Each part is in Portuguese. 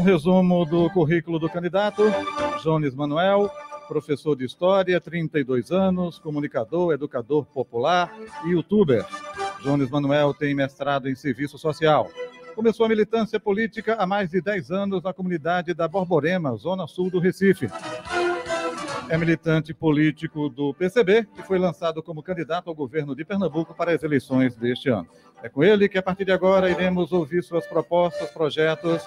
Um resumo do currículo do candidato: Jones Manuel, professor de história, 32 anos, comunicador, educador popular e youtuber. Jones Manuel tem mestrado em serviço social. Começou a militância política há mais de 10 anos na comunidade da Borborema, zona sul do Recife. É militante político do PCB e foi lançado como candidato ao governo de Pernambuco para as eleições deste ano. É com ele que, a partir de agora, iremos ouvir suas propostas, projetos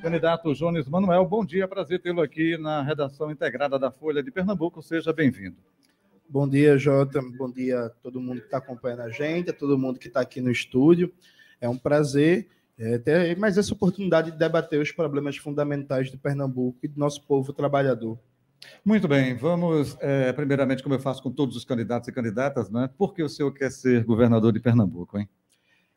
Candidato Jones Manuel, bom dia, prazer tê-lo aqui na redação integrada da Folha de Pernambuco, seja bem-vindo. Bom dia, Jota, bom dia a todo mundo que está acompanhando a gente, a todo mundo que está aqui no estúdio. É um prazer é, ter mais essa oportunidade de debater os problemas fundamentais de Pernambuco e do nosso povo trabalhador. Muito bem, vamos, é, primeiramente, como eu faço com todos os candidatos e candidatas, né? Por que o senhor quer ser governador de Pernambuco, hein?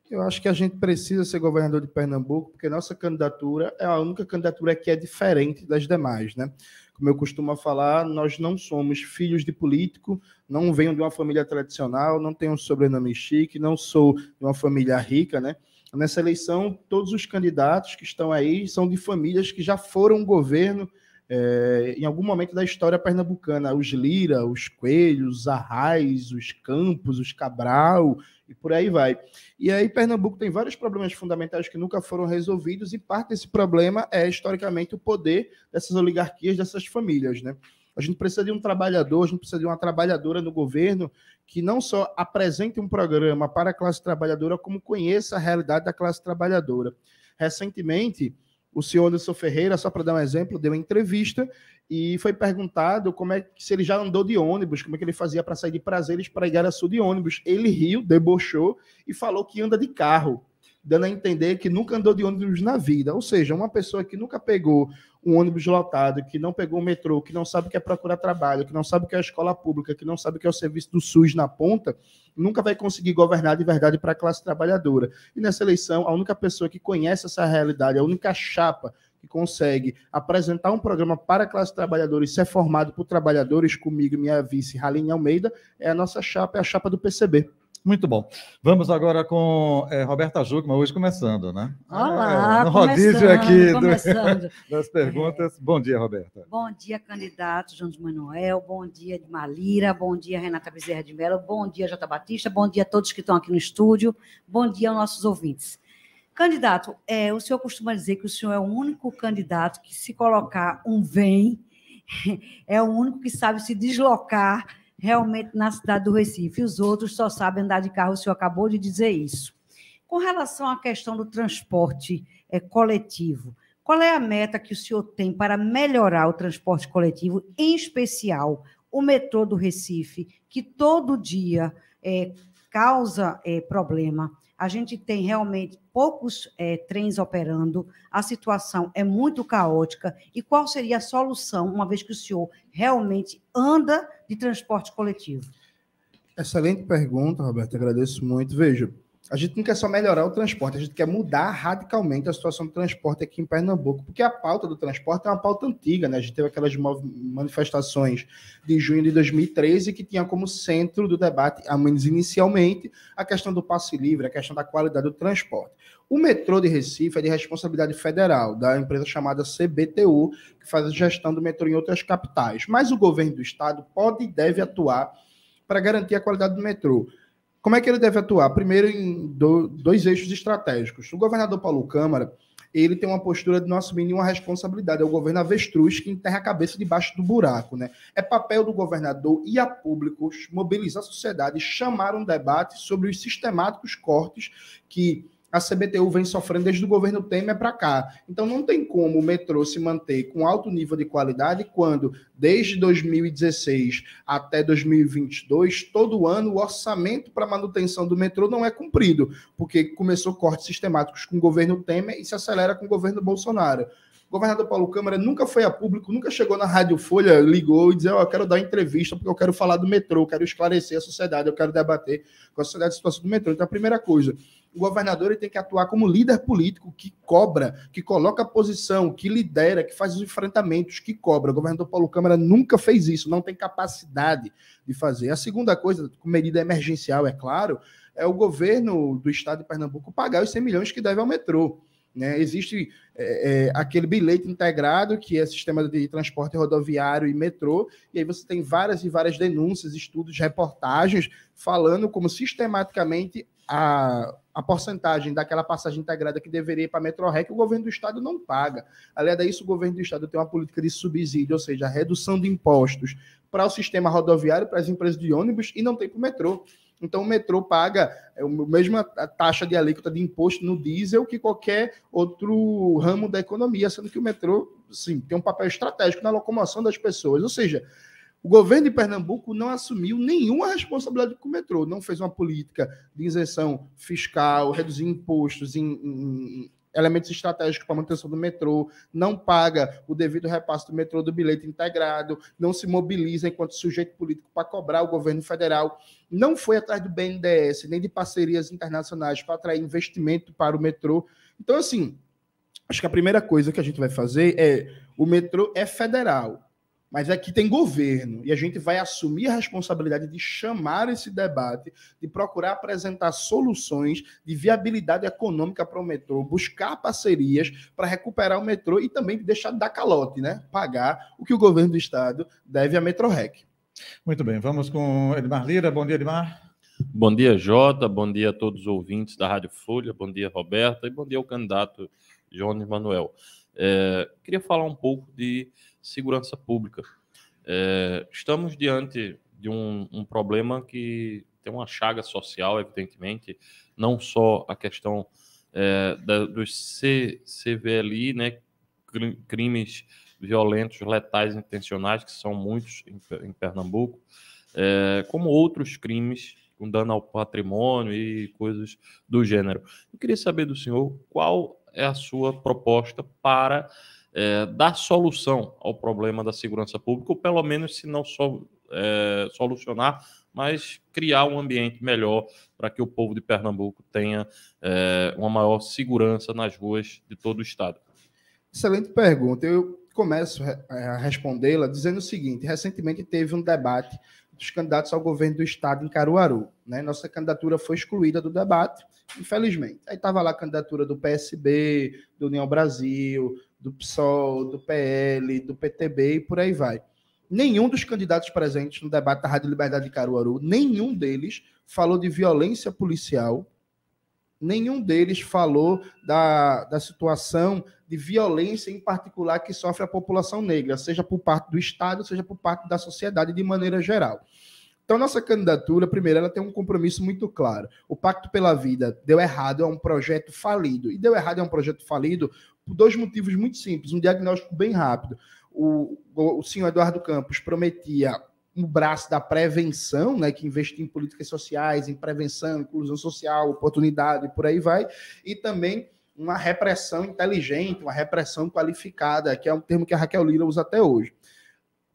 Eu acho que a gente precisa ser governador de Pernambuco, porque nossa candidatura é a única candidatura que é diferente das demais, né? Como eu costumo falar, nós não somos filhos de político, não venho de uma família tradicional, não tenho um sobrenome chique, não sou de uma família rica, né? Nessa eleição, todos os candidatos que estão aí são de famílias que já foram governo é, em algum momento da história pernambucana. Os Lira, os Coelhos, os Arrais, os Campos, os Cabral, e por aí vai. E aí, Pernambuco tem vários problemas fundamentais que nunca foram resolvidos, e parte desse problema é, historicamente, o poder dessas oligarquias, dessas famílias, né? A gente precisa de um trabalhador, a gente precisa de uma trabalhadora no governo que não só apresente um programa para a classe trabalhadora, como conheça a realidade da classe trabalhadora. Recentemente, o senhor Anderson Ferreira, só para dar um exemplo, deu uma entrevista e foi perguntado como é que se ele já andou de ônibus, como é que ele fazia para sair de Prazeres para sul de ônibus. Ele riu, debochou e falou que anda de carro, dando a entender que nunca andou de ônibus na vida. Ou seja, uma pessoa que nunca pegou um ônibus lotado, que não pegou o metrô, que não sabe o que é procurar trabalho, que não sabe o que é a escola pública, que não sabe o que é o serviço do SUS na ponta, nunca vai conseguir governar de verdade para a classe trabalhadora. E nessa eleição, a única pessoa que conhece essa realidade, a única chapa que consegue apresentar um programa para a classe trabalhadora e ser formado por trabalhadores, comigo, minha vice, Raline Almeida, é a nossa chapa, é a chapa do PCB. Muito bom. Vamos agora com é, Roberta Jucma, hoje começando, né? Olá, é, no rodízio aqui do, das perguntas. É. Bom dia, Roberta. Bom dia, candidato João de Manuel, bom dia, Malira, bom dia, Renata Bezerra de Mello, bom dia, Jota Batista, bom dia a todos que estão aqui no estúdio, bom dia aos nossos ouvintes. Candidato, é, o senhor costuma dizer que o senhor é o único candidato que, se colocar um vem, é o único que sabe se deslocar realmente na cidade do Recife. Os outros só sabem andar de carro, o senhor acabou de dizer isso. Com relação à questão do transporte é, coletivo, qual é a meta que o senhor tem para melhorar o transporte coletivo, em especial o metrô do Recife, que todo dia é, causa é, problema? a gente tem realmente poucos é, trens operando, a situação é muito caótica. E qual seria a solução, uma vez que o senhor realmente anda de transporte coletivo? Excelente pergunta, Roberto, agradeço muito. Veja, a gente não quer só melhorar o transporte, a gente quer mudar radicalmente a situação do transporte aqui em Pernambuco, porque a pauta do transporte é uma pauta antiga, né? A gente teve aquelas manifestações de junho de 2013 que tinha como centro do debate, ao menos inicialmente, a questão do passe livre, a questão da qualidade do transporte. O metrô de Recife é de responsabilidade federal, da empresa chamada CBTU, que faz a gestão do metrô em outras capitais, mas o governo do estado pode e deve atuar para garantir a qualidade do metrô. Como é que ele deve atuar? Primeiro, em do, dois eixos estratégicos. O governador Paulo Câmara ele tem uma postura de não assumir nenhuma responsabilidade. É o governo avestruz que enterra a cabeça debaixo do buraco. Né? É papel do governador e a públicos mobilizar a sociedade, chamar um debate sobre os sistemáticos cortes que a CBTU vem sofrendo desde o governo Temer para cá. Então não tem como o metrô se manter com alto nível de qualidade quando, desde 2016 até 2022, todo ano o orçamento para manutenção do metrô não é cumprido, porque começou cortes sistemáticos com o governo Temer e se acelera com o governo Bolsonaro governador Paulo Câmara nunca foi a público, nunca chegou na Rádio Folha, ligou e disse: oh, Eu quero dar entrevista porque eu quero falar do metrô, eu quero esclarecer a sociedade, eu quero debater com a sociedade a situação do metrô. Então, a primeira coisa, o governador ele tem que atuar como líder político que cobra, que coloca a posição, que lidera, que faz os enfrentamentos, que cobra. O governador Paulo Câmara nunca fez isso, não tem capacidade de fazer. A segunda coisa, com medida emergencial, é claro, é o governo do estado de Pernambuco pagar os 100 milhões que deve ao metrô. Né? Existe é, é, aquele bilhete integrado, que é sistema de transporte rodoviário e metrô, e aí você tem várias e várias denúncias, estudos, reportagens, falando como sistematicamente a, a porcentagem daquela passagem integrada que deveria ir para a Metrorec, o governo do Estado não paga. além disso, o governo do Estado tem uma política de subsídio, ou seja, a redução de impostos para o sistema rodoviário, para as empresas de ônibus, e não tem para o metrô. Então o metrô paga a é, mesma taxa de alíquota de imposto no diesel que qualquer outro ramo da economia, sendo que o metrô sim, tem um papel estratégico na locomoção das pessoas. Ou seja, o governo de Pernambuco não assumiu nenhuma responsabilidade com o metrô, não fez uma política de isenção fiscal, reduzir impostos em, em elementos estratégicos para manutenção do metrô, não paga o devido repasse do metrô do bilhete integrado, não se mobiliza enquanto sujeito político para cobrar o governo federal, não foi atrás do BNDES, nem de parcerias internacionais para atrair investimento para o metrô. Então, assim, acho que a primeira coisa que a gente vai fazer é o metrô é federal. Mas aqui tem governo e a gente vai assumir a responsabilidade de chamar esse debate, de procurar apresentar soluções de viabilidade econômica para o metrô, buscar parcerias para recuperar o metrô e também deixar de dar calote, né? Pagar o que o governo do estado deve à Metrorec. Muito bem, vamos com Edmar Lira. Bom dia, Edmar. Bom dia, Jota. Bom dia a todos os ouvintes da Rádio Folha. Bom dia, Roberta. E bom dia ao candidato Jones Manuel. É, queria falar um pouco de segurança pública. É, estamos diante de um, um, problema que tem uma chaga social, evidentemente, não só a questão é, da, dos C, CVLI, né, crimes violentos, letais, intencionais, que são muitos em, em Pernambuco, é, como outros crimes com dano ao patrimônio e coisas do gênero. Eu queria saber do senhor qual é a sua proposta para é, dar solução ao problema da segurança pública, ou pelo menos, se não só é, solucionar, mas criar um ambiente melhor para que o povo de Pernambuco tenha é, uma maior segurança nas ruas de todo o estado. Excelente pergunta. Eu começo é, a respondê-la dizendo o seguinte: recentemente teve um debate dos candidatos ao governo do estado em Caruaru. Né? Nossa candidatura foi excluída do debate, infelizmente. Aí estava lá a candidatura do PSB, do União Brasil, do PSOL, do PL, do PTB e por aí vai. Nenhum dos candidatos presentes no debate da Rádio Liberdade de Caruaru, nenhum deles falou de violência policial, nenhum deles falou da, da situação de violência em particular que sofre a população negra, seja por parte do Estado, seja por parte da sociedade de maneira geral. Então, nossa candidatura, primeiro, ela tem um compromisso muito claro. O Pacto pela Vida deu errado, é um projeto falido. E deu errado, é um projeto falido por dois motivos muito simples, um diagnóstico bem rápido. O, o, o senhor Eduardo Campos prometia um braço da prevenção, né, que investia em políticas sociais, em prevenção, inclusão social, oportunidade, e por aí vai, e também uma repressão inteligente, uma repressão qualificada, que é um termo que a Raquel Lira usa até hoje.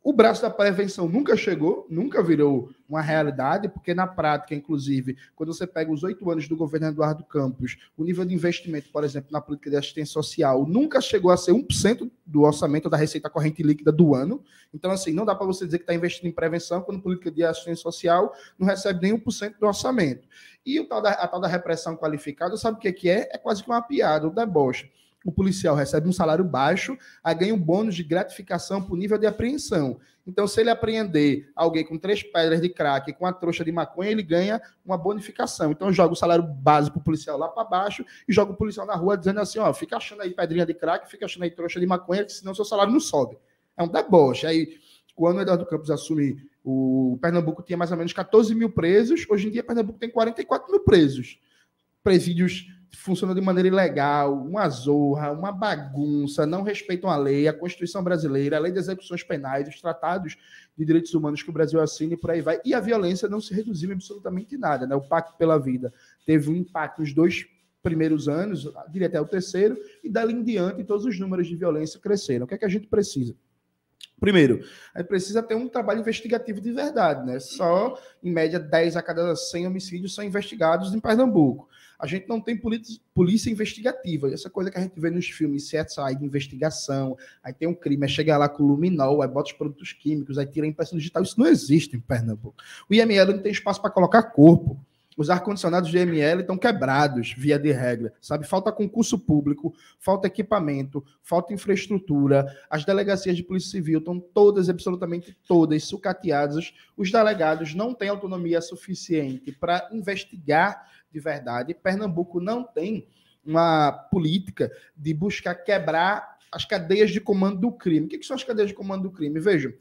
O braço da prevenção nunca chegou, nunca virou uma realidade, porque na prática, inclusive, quando você pega os oito anos do governo Eduardo Campos, o nível de investimento, por exemplo, na política de assistência social, nunca chegou a ser 1% do orçamento da receita corrente líquida do ano. Então, assim, não dá para você dizer que está investindo em prevenção quando política de assistência social não recebe nem 1% do orçamento. E o tal da, a tal da repressão qualificada, sabe o que, que é? É quase que uma piada, um deboche o policial recebe um salário baixo, aí ganha um bônus de gratificação por nível de apreensão. Então, se ele apreender alguém com três pedras de crack, com a trouxa de maconha, ele ganha uma bonificação. Então, joga o salário básico para o policial lá para baixo e joga o policial na rua dizendo assim: ó, fica achando aí pedrinha de crack, fica achando aí trouxa de maconha, que senão seu salário não sobe. É um deboche. Aí, quando o Eduardo Campos assume, o Pernambuco tinha mais ou menos 14 mil presos, hoje em dia, Pernambuco tem 44 mil presos. Presídios funcionam de maneira ilegal, uma zorra, uma bagunça, não respeitam a lei, a Constituição brasileira, a lei de execuções penais, os tratados de direitos humanos que o Brasil assina e por aí vai. E a violência não se reduziu em absolutamente nada. Né? O Pacto pela Vida teve um impacto nos dois primeiros anos, diria até o terceiro, e dali em diante todos os números de violência cresceram. O que é que a gente precisa? Primeiro, a gente precisa ter um trabalho investigativo de verdade, né? Só, em média, 10 a cada 100 homicídios são investigados em Pernambuco a gente não tem polícia investigativa. Essa coisa que a gente vê nos filmes aí de investigação, aí tem um crime, aí chega lá com o luminol, aí bota os produtos químicos, aí tira a impressão digital. Isso não existe em Pernambuco. O IML não tem espaço para colocar corpo. Os ar-condicionados de IML estão quebrados, via de regra, sabe? Falta concurso público, falta equipamento, falta infraestrutura. As delegacias de polícia civil estão todas, absolutamente todas, sucateadas. Os delegados não têm autonomia suficiente para investigar de verdade. Pernambuco não tem uma política de buscar quebrar as cadeias de comando do crime. O que, são as cadeias de comando do crime? Veja,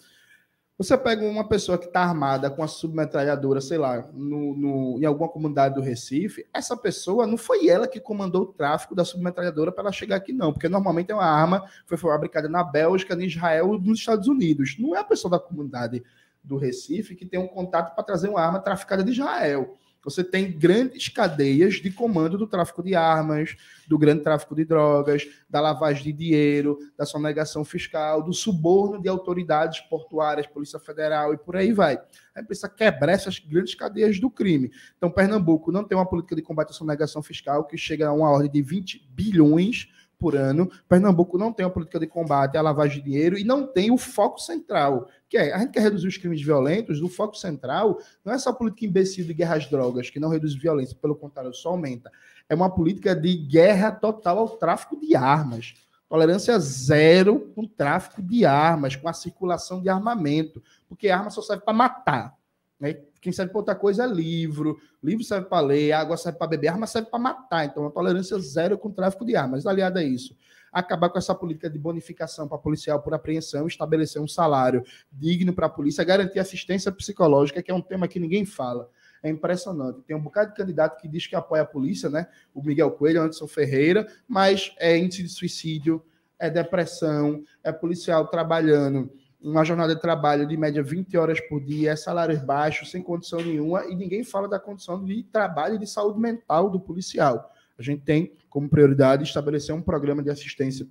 você pega uma pessoa que está armada com a submetralhadora, sei lá, no, no, em alguma comunidade do Recife, essa pessoa não foi ela que comandou o tráfico da submetralhadora para ela chegar aqui, não, porque normalmente é uma arma que foi fabricada na Bélgica, em Israel ou nos Estados Unidos. Não é a pessoa da comunidade do Recife que tem um contato para trazer uma arma traficada de Israel você tem grandes cadeias de comando do tráfico de armas, do grande tráfico de drogas, da lavagem de dinheiro, da sonegação fiscal, do suborno de autoridades portuárias, Polícia Federal e por aí vai. Aí precisa quebrar essas grandes cadeias do crime. Então, Pernambuco não tem uma política de combate à sonegação fiscal que chega a uma ordem de 20 bilhões por ano. Pernambuco não tem uma política de combate à lavagem de dinheiro e não tem o foco central, que é a gente quer reduzir os crimes violentos, o foco central não é essa política imbecil de guerra às drogas, que não reduz violência, pelo contrário, só aumenta. É uma política de guerra total ao tráfico de armas. Tolerância zero com tráfico de armas, com a circulação de armamento, porque arma só serve para matar. Né? Quem serve para outra coisa é livro. Livro serve para ler, água serve para beber, arma serve para matar. Então, a tolerância zero com o tráfico de armas. Aliado a isso, acabar com essa política de bonificação para policial por apreensão, estabelecer um salário digno para a polícia, garantir assistência psicológica, que é um tema que ninguém fala. É impressionante. Tem um bocado de candidato que diz que apoia a polícia, né? O Miguel Coelho, Anderson Ferreira, mas é índice de suicídio, é depressão, é policial trabalhando uma jornada de trabalho de média 20 horas por dia, salários baixos, sem condição nenhuma, e ninguém fala da condição de trabalho e de saúde mental do policial. A gente tem como prioridade estabelecer um programa de assistência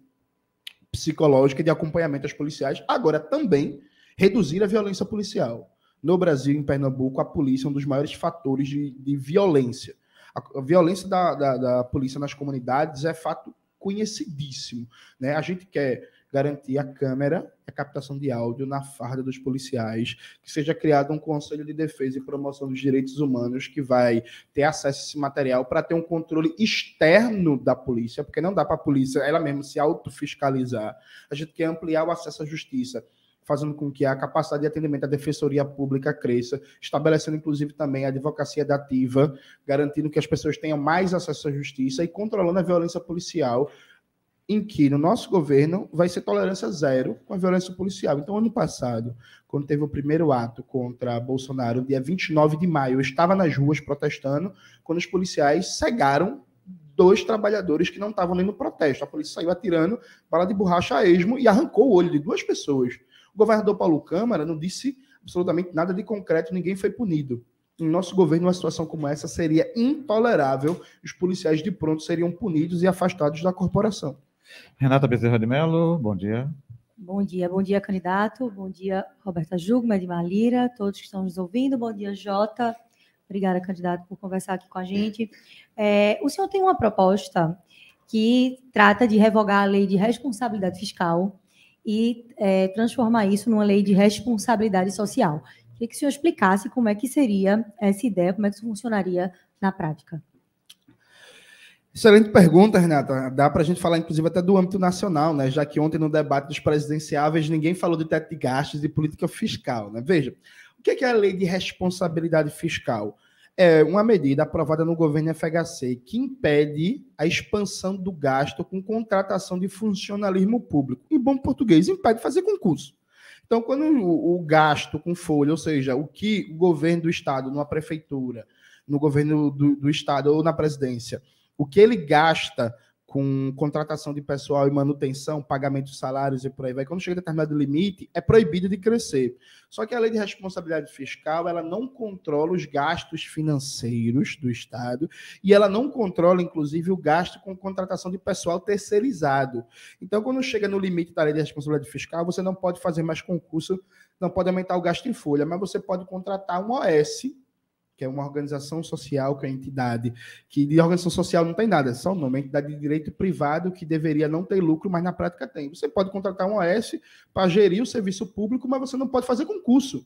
psicológica e de acompanhamento aos policiais, agora também reduzir a violência policial. No Brasil, em Pernambuco, a polícia é um dos maiores fatores de, de violência. A, violência da, da, da polícia nas comunidades é fato conhecidíssimo. Né? A gente quer garantir a câmera e a captação de áudio na farda dos policiais, que seja criado um Conselho de Defesa e Promoção dos Direitos Humanos que vai ter acesso a esse material para ter um controle externo da polícia, porque não dá para a polícia ela mesma se autofiscalizar. A gente quer ampliar o acesso à justiça fazendo com que a capacidade de atendimento à defensoria pública cresça, estabelecendo inclusive também a advocacia dativa, garantindo que as pessoas tenham mais acesso à justiça e controlando a violência policial em que no nosso governo vai ser tolerância zero com a violência policial. Então, ano passado, quando teve o primeiro ato contra Bolsonaro, dia 29 de maio, eu estava nas ruas protestando, quando os policiais cegaram dois trabalhadores que não estavam nem no protesto. A polícia saiu atirando bala de borracha a esmo e arrancou o olho de duas pessoas. O governador Paulo Câmara não disse absolutamente nada de concreto, ninguém foi punido em nosso governo, uma situação como essa seria intolerável. Os policiais de pronto seriam punidos e afastados da corporação. Renata Bezerra de Mello, bom dia. Bom dia, bom dia, candidato. Bom dia, Roberta Jugma, Edmar Lira, todos que estão nos ouvindo. Bom dia, Jota. Obrigada, candidato, por conversar aqui com a gente. É, o senhor tem uma proposta que trata de revogar a lei de responsabilidade fiscal e é, transformar isso numa lei de responsabilidade social. Queria que o senhor explicasse como é que seria essa ideia, como é que isso funcionaria na prática. Excelente pergunta, Renata. Dá para a gente falar, inclusive, até do âmbito nacional, né? Já que ontem, no debate dos presidenciáveis, ninguém falou de teto de gastos e política fiscal, né? Veja, o que é, é a lei de responsabilidade fiscal? É uma medida aprovada no governo FHC que impede a expansão do gasto com contratação de funcionalismo público. Em bom português, impede fazer concurso. Então, quando o, o gasto com folha, ou seja, o que o governo do estado, numa prefeitura, no governo do, do estado ou na presidência, o que ele gasta com contratação de pessoal e manutenção, pagamento de salários e por aí vai. Quando chega a determinado limite, é proibido de crescer. Só que a lei de responsabilidade fiscal, ela não controla os gastos financeiros do Estado e ela não controla, inclusive, o gasto com contratação de pessoal terceirizado. Então, quando chega no limite da lei de responsabilidade fiscal, você não pode fazer mais concurso, não pode aumentar o gasto em folha, mas você pode contratar um OS que é uma organização social, que é a entidade, que de organização social não tem nada, é só o nome, é entidade de direito privado que deveria não ter lucro, mas na prática tem. Você pode contratar um OS para gerir o serviço público, mas você não pode fazer concurso.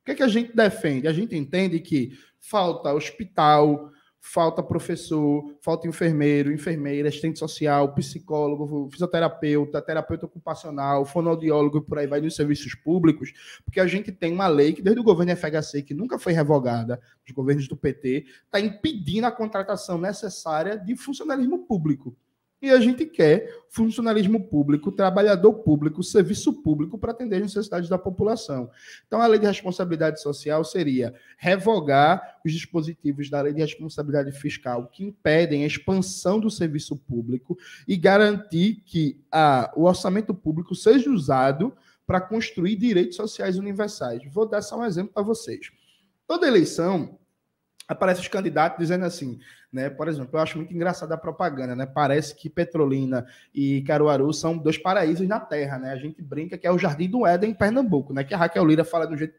O que, é que a gente defende? A gente entende que falta hospital, falta professor, falta enfermeiro, enfermeira, assistente social, psicólogo, fisioterapeuta, terapeuta ocupacional, fonoaudiólogo e por aí vai nos serviços públicos, porque a gente tem uma lei que desde o governo FHC, que nunca foi revogada, os governos do PT, está impedindo a contratação necessária de funcionalismo público. E a gente quer funcionalismo público, trabalhador público, serviço público para atender as necessidades da população. Então, a lei de responsabilidade social seria revogar os dispositivos da lei de responsabilidade fiscal que impedem a expansão do serviço público e garantir que a, o orçamento público seja usado para construir direitos sociais universais. Vou dar só um exemplo para vocês. Toda eleição aparece os candidatos dizendo assim, né? Por exemplo, eu acho muito engraçada a propaganda, né? Parece que Petrolina e Caruaru são dois paraísos na Terra, né? A gente brinca que é o Jardim do Éden em Pernambuco, né? Que a Raquel Lira fala do jeito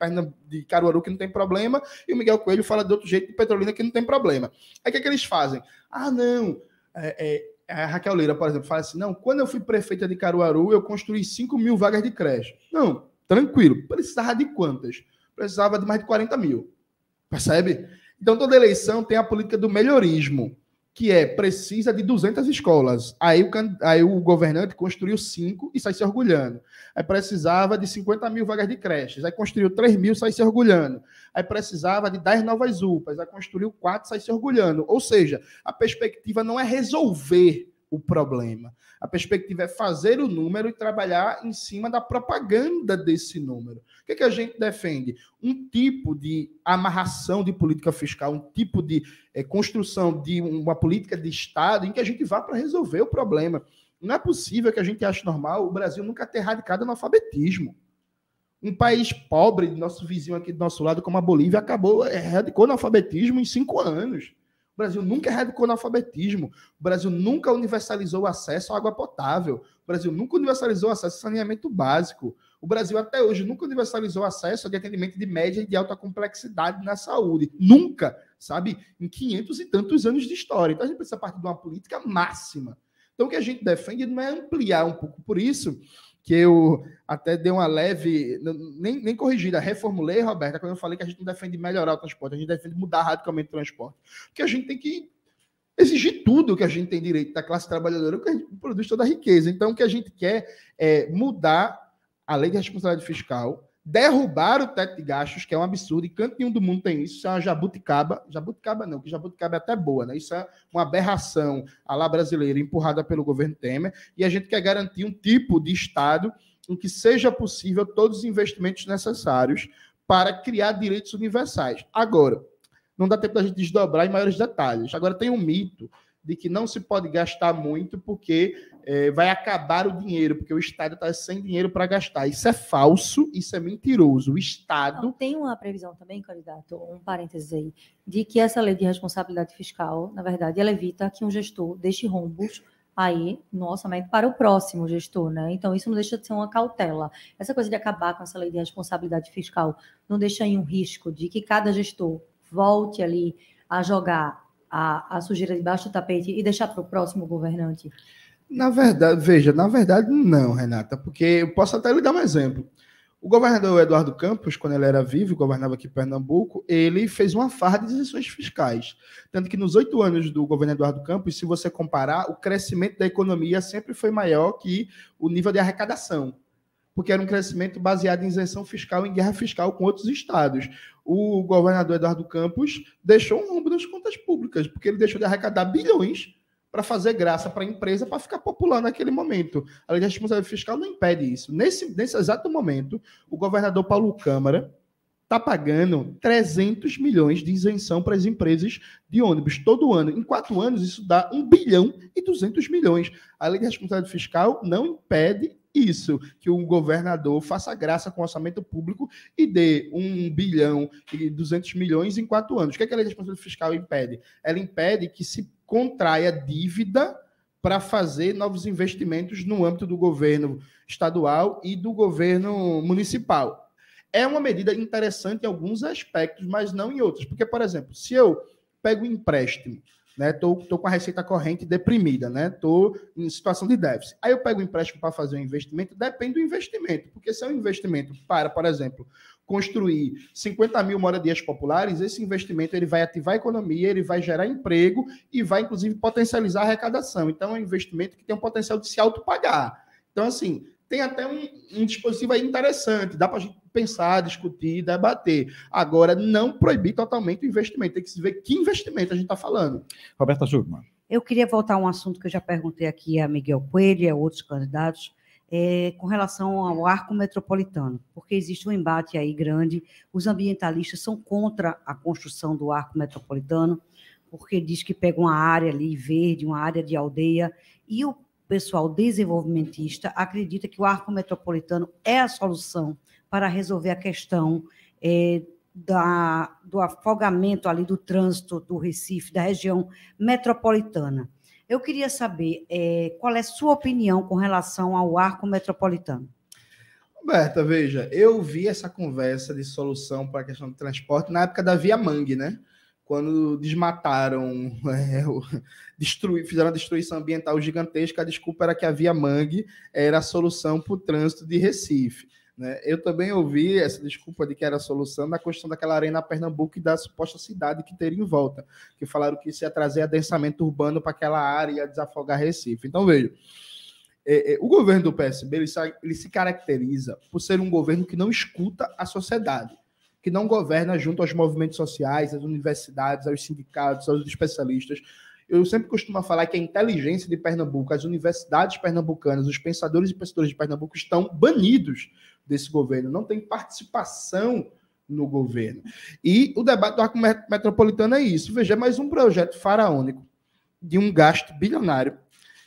de Caruaru que não tem problema e o Miguel Coelho fala de outro jeito de Petrolina que não tem problema. Aí o que, é que eles fazem? Ah, não, é, é, a Raquel Lira, por exemplo, fala assim, não, quando eu fui prefeita de Caruaru, eu construí 5 mil vagas de creche. Não, tranquilo, precisava de quantas? Precisava de mais de 40 mil, percebe? Então, toda eleição tem a política do melhorismo, que é precisa de 200 escolas. Aí o, aí o governante construiu cinco e sai se orgulhando. Aí precisava de 50 mil vagas de creches. Aí construiu 3 mil, sai se orgulhando. Aí precisava de 10 novas UPAs. Aí construiu quatro, sai se orgulhando. Ou seja, a perspectiva não é resolver o problema. A perspectiva é fazer o número e trabalhar em cima da propaganda desse número. O que, é que a gente defende? Um tipo de amarração de política fiscal, um tipo de é, construção de uma política de Estado em que a gente vá para resolver o problema. Não é possível que a gente ache normal o Brasil nunca ter erradicado analfabetismo. Um país pobre, nosso vizinho aqui do nosso lado, como a Bolívia, acabou, é, erradicou analfabetismo em cinco anos. O Brasil nunca é erradicou analfabetismo. O Brasil nunca universalizou o acesso à água potável. O Brasil nunca universalizou o acesso a saneamento básico. O Brasil até hoje nunca universalizou o acesso a atendimento de média e de alta complexidade na saúde. Nunca, sabe? Em 500 e tantos anos de história. Então a gente precisa partir de uma política máxima. Então o que a gente defende não é ampliar um pouco por isso que eu até dei uma leve, nem, nem corrigida, reformulei, Roberta, quando eu falei que a gente não defende melhorar o transporte, a gente defende mudar radicalmente o transporte. Porque a gente tem que exigir tudo que a gente tem direito da classe trabalhadora, que a gente produz toda a riqueza. Então, o que a gente quer é mudar a lei de responsabilidade fiscal, derrubar o teto de gastos, que é um absurdo, e canto nenhum do mundo tem isso, isso é uma jabuticaba, jabuticaba não, que jabuticaba é até boa, né? Isso é uma aberração à lá brasileira, empurrada pelo governo Temer, e a gente quer garantir um tipo de Estado em que seja possível todos os investimentos necessários para criar direitos universais. Agora, não dá tempo da gente desdobrar em maiores detalhes. Agora, tem um mito de que não se pode gastar muito porque é, vai acabar o dinheiro, porque o Estado está sem dinheiro para gastar. Isso é falso, isso é mentiroso. O Estado. Não, tem uma previsão também, candidato, um parênteses aí, de que essa lei de responsabilidade fiscal, na verdade, ela evita que um gestor deixe rombos aí no orçamento para o próximo gestor, né? Então isso não deixa de ser uma cautela. Essa coisa de acabar com essa lei de responsabilidade fiscal não deixa aí um risco de que cada gestor volte ali a jogar a, a sujeira debaixo do tapete e deixar para o próximo governante? Na verdade, veja, na verdade não, Renata, porque eu posso até lhe dar um exemplo. O governador Eduardo Campos, quando ele era vivo, governava aqui em Pernambuco, ele fez uma farra de isenções fiscais. Tanto que nos oito anos do governo Eduardo Campos, se você comparar, o crescimento da economia sempre foi maior que o nível de arrecadação porque era um crescimento baseado em isenção fiscal, em guerra fiscal com outros estados. O governador Eduardo Campos deixou um rombo nas contas públicas, porque ele deixou de arrecadar bilhões para fazer graça para a empresa para ficar popular naquele momento. A lei de responsabilidade fiscal não impede isso. Nesse, nesse exato momento, o governador Paulo Câmara está pagando 300 milhões de isenção para as empresas de ônibus todo ano. Em quatro anos, isso dá 1 bilhão e 200 milhões. A lei de responsabilidade fiscal não impede isso, que o governador faça graça com o orçamento público e dê um bilhão e duzentos milhões em quatro anos. O que, é que a lei de responsabilidade fiscal impede? Ela impede que se contraia dívida para fazer novos investimentos no âmbito do governo estadual e do governo municipal. É uma medida interessante em alguns aspectos, mas não em outros. Porque, por exemplo, se eu pego um empréstimo né? Tô, tô com a receita corrente deprimida, né? Tô em situação de déficit. Aí eu pego um empréstimo para fazer um investimento, depende do investimento, porque se é um investimento para, por exemplo, construir 50 mil moradias populares, esse investimento ele vai ativar a economia, ele vai gerar emprego e vai, inclusive, potencializar a arrecadação. Então, é um investimento que tem um potencial de se autopagar. Então, assim, tem até um, um dispositivo aí interessante, dá para a gente pensar, discutir, debater. Agora, não proibir totalmente o investimento, tem que se ver que investimento a gente está falando. Roberta Jugman. Eu queria voltar a um assunto que eu já perguntei aqui a Miguel Coelho e a outros candidatos, é, com relação ao arco metropolitano, porque existe um embate aí grande. Os ambientalistas são contra a construção do arco metropolitano, porque diz que pega uma área ali verde, uma área de aldeia, e o pessoal desenvolvimentista acredita que o arco metropolitano é a solução para resolver a questão é, da, do afogamento ali do trânsito do Recife, da região metropolitana. Eu queria saber é, qual é a sua opinião com relação ao arco metropolitano. Roberta, veja, eu vi essa conversa de solução para a questão do transporte na época da Via Mangue, né? quando desmataram, é, destruir, fizeram destruição ambiental gigantesca, a desculpa era que havia mangue era a solução para o trânsito de Recife. Né? Eu também ouvi essa desculpa de que era a solução na questão daquela arena Pernambuco e da suposta cidade que teria em volta, que falaram que isso ia trazer adensamento urbano para aquela área e ia desafogar Recife. Então, veja, é, é, o governo do PSB ele, ele se caracteriza por ser um governo que não escuta a sociedade que não governa junto aos movimentos sociais, às universidades, aos sindicatos, aos especialistas. Eu sempre costumo falar que a inteligência de Pernambuco, as universidades pernambucanas, os pensadores e pensadoras de Pernambuco estão banidos desse governo, não tem participação no governo. E o debate do arco metropolitano é isso. Veja, é mais um projeto faraônico de um gasto bilionário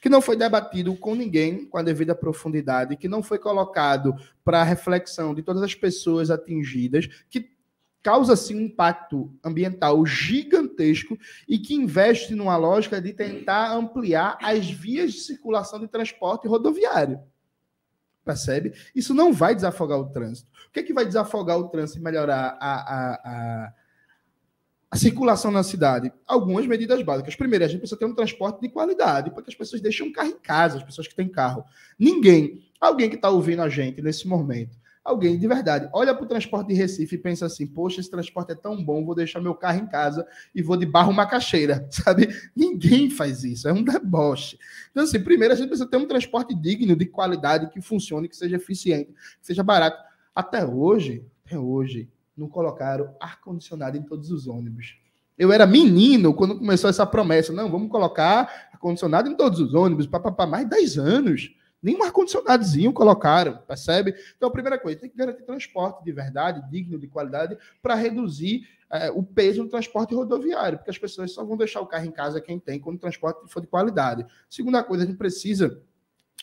que não foi debatido com ninguém com a devida profundidade, que não foi colocado para reflexão de todas as pessoas atingidas, que causa assim um impacto ambiental gigantesco e que investe numa lógica de tentar ampliar as vias de circulação de transporte rodoviário. Percebe? Isso não vai desafogar o trânsito. O que, é que vai desafogar o trânsito e melhorar a, a, a a circulação na cidade, algumas medidas básicas. Primeiro, a gente precisa ter um transporte de qualidade, para que as pessoas deixem o carro em casa, as pessoas que têm carro. Ninguém, alguém que está ouvindo a gente nesse momento, alguém de verdade, olha para o transporte de Recife e pensa assim: poxa, esse transporte é tão bom, vou deixar meu carro em casa e vou de barro macaxeira, sabe? Ninguém faz isso, é um deboche. Então, assim, primeiro a gente precisa ter um transporte digno, de qualidade, que funcione, que seja eficiente, que seja barato. Até hoje, até hoje, não colocaram ar-condicionado em todos os ônibus. Eu era menino quando começou essa promessa. Não, vamos colocar ar-condicionado em todos os ônibus. Para mais 10 anos. Nenhum ar-condicionadozinho colocaram, percebe? Então, a primeira coisa, tem que garantir transporte de verdade, digno, de qualidade, para reduzir é, o peso no transporte rodoviário, porque as pessoas só vão deixar o carro em casa quem tem, quando o transporte for de qualidade. Segunda coisa, a gente precisa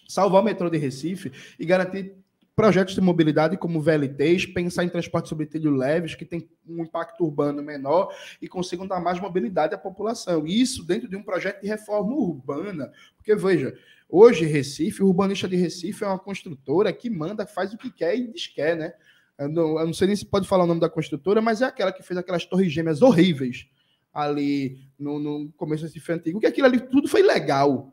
salvar o metrô de Recife e garantir projetos de mobilidade como VLTs, pensar em transporte sobre trilho leves, que tem um impacto urbano menor e consigam dar mais mobilidade à população. isso dentro de um projeto de reforma urbana. Porque, veja, hoje Recife, o urbanista de Recife é uma construtora que manda, faz o que quer e desquer, né? Eu não, eu não sei nem se pode falar o nome da construtora, mas é aquela que fez aquelas torres gêmeas horríveis ali no, no começo desse fio antigo, que aquilo ali tudo foi legal.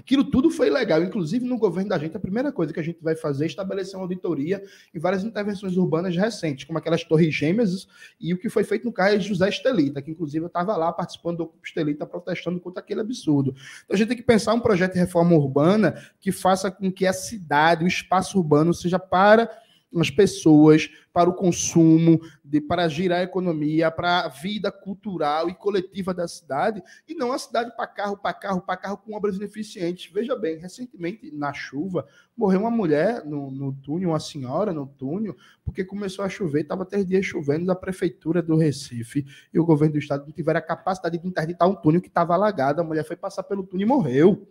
Aquilo tudo foi legal. Inclusive, no governo da gente, a primeira coisa que a gente vai fazer é estabelecer uma auditoria em várias intervenções urbanas recentes, como aquelas torres gêmeas e o que foi feito no caso de José Estelita, que inclusive eu estava lá participando do Ocupo Estelita, protestando contra aquele absurdo. Então, a gente tem que pensar um projeto de reforma urbana que faça com que a cidade, o espaço urbano, seja para as pessoas para o consumo, de, para girar a economia, para a vida cultural e coletiva da cidade, e não a cidade para carro, para carro, para carro, com obras ineficientes. Veja bem, recentemente, na chuva, morreu uma mulher no, no túnel, uma senhora no túnel, porque começou a chover, estava três dias chovendo, a prefeitura do Recife e o governo do estado não tiveram a capacidade de interditar um túnel que estava alagado, a mulher foi passar pelo túnel e morreu.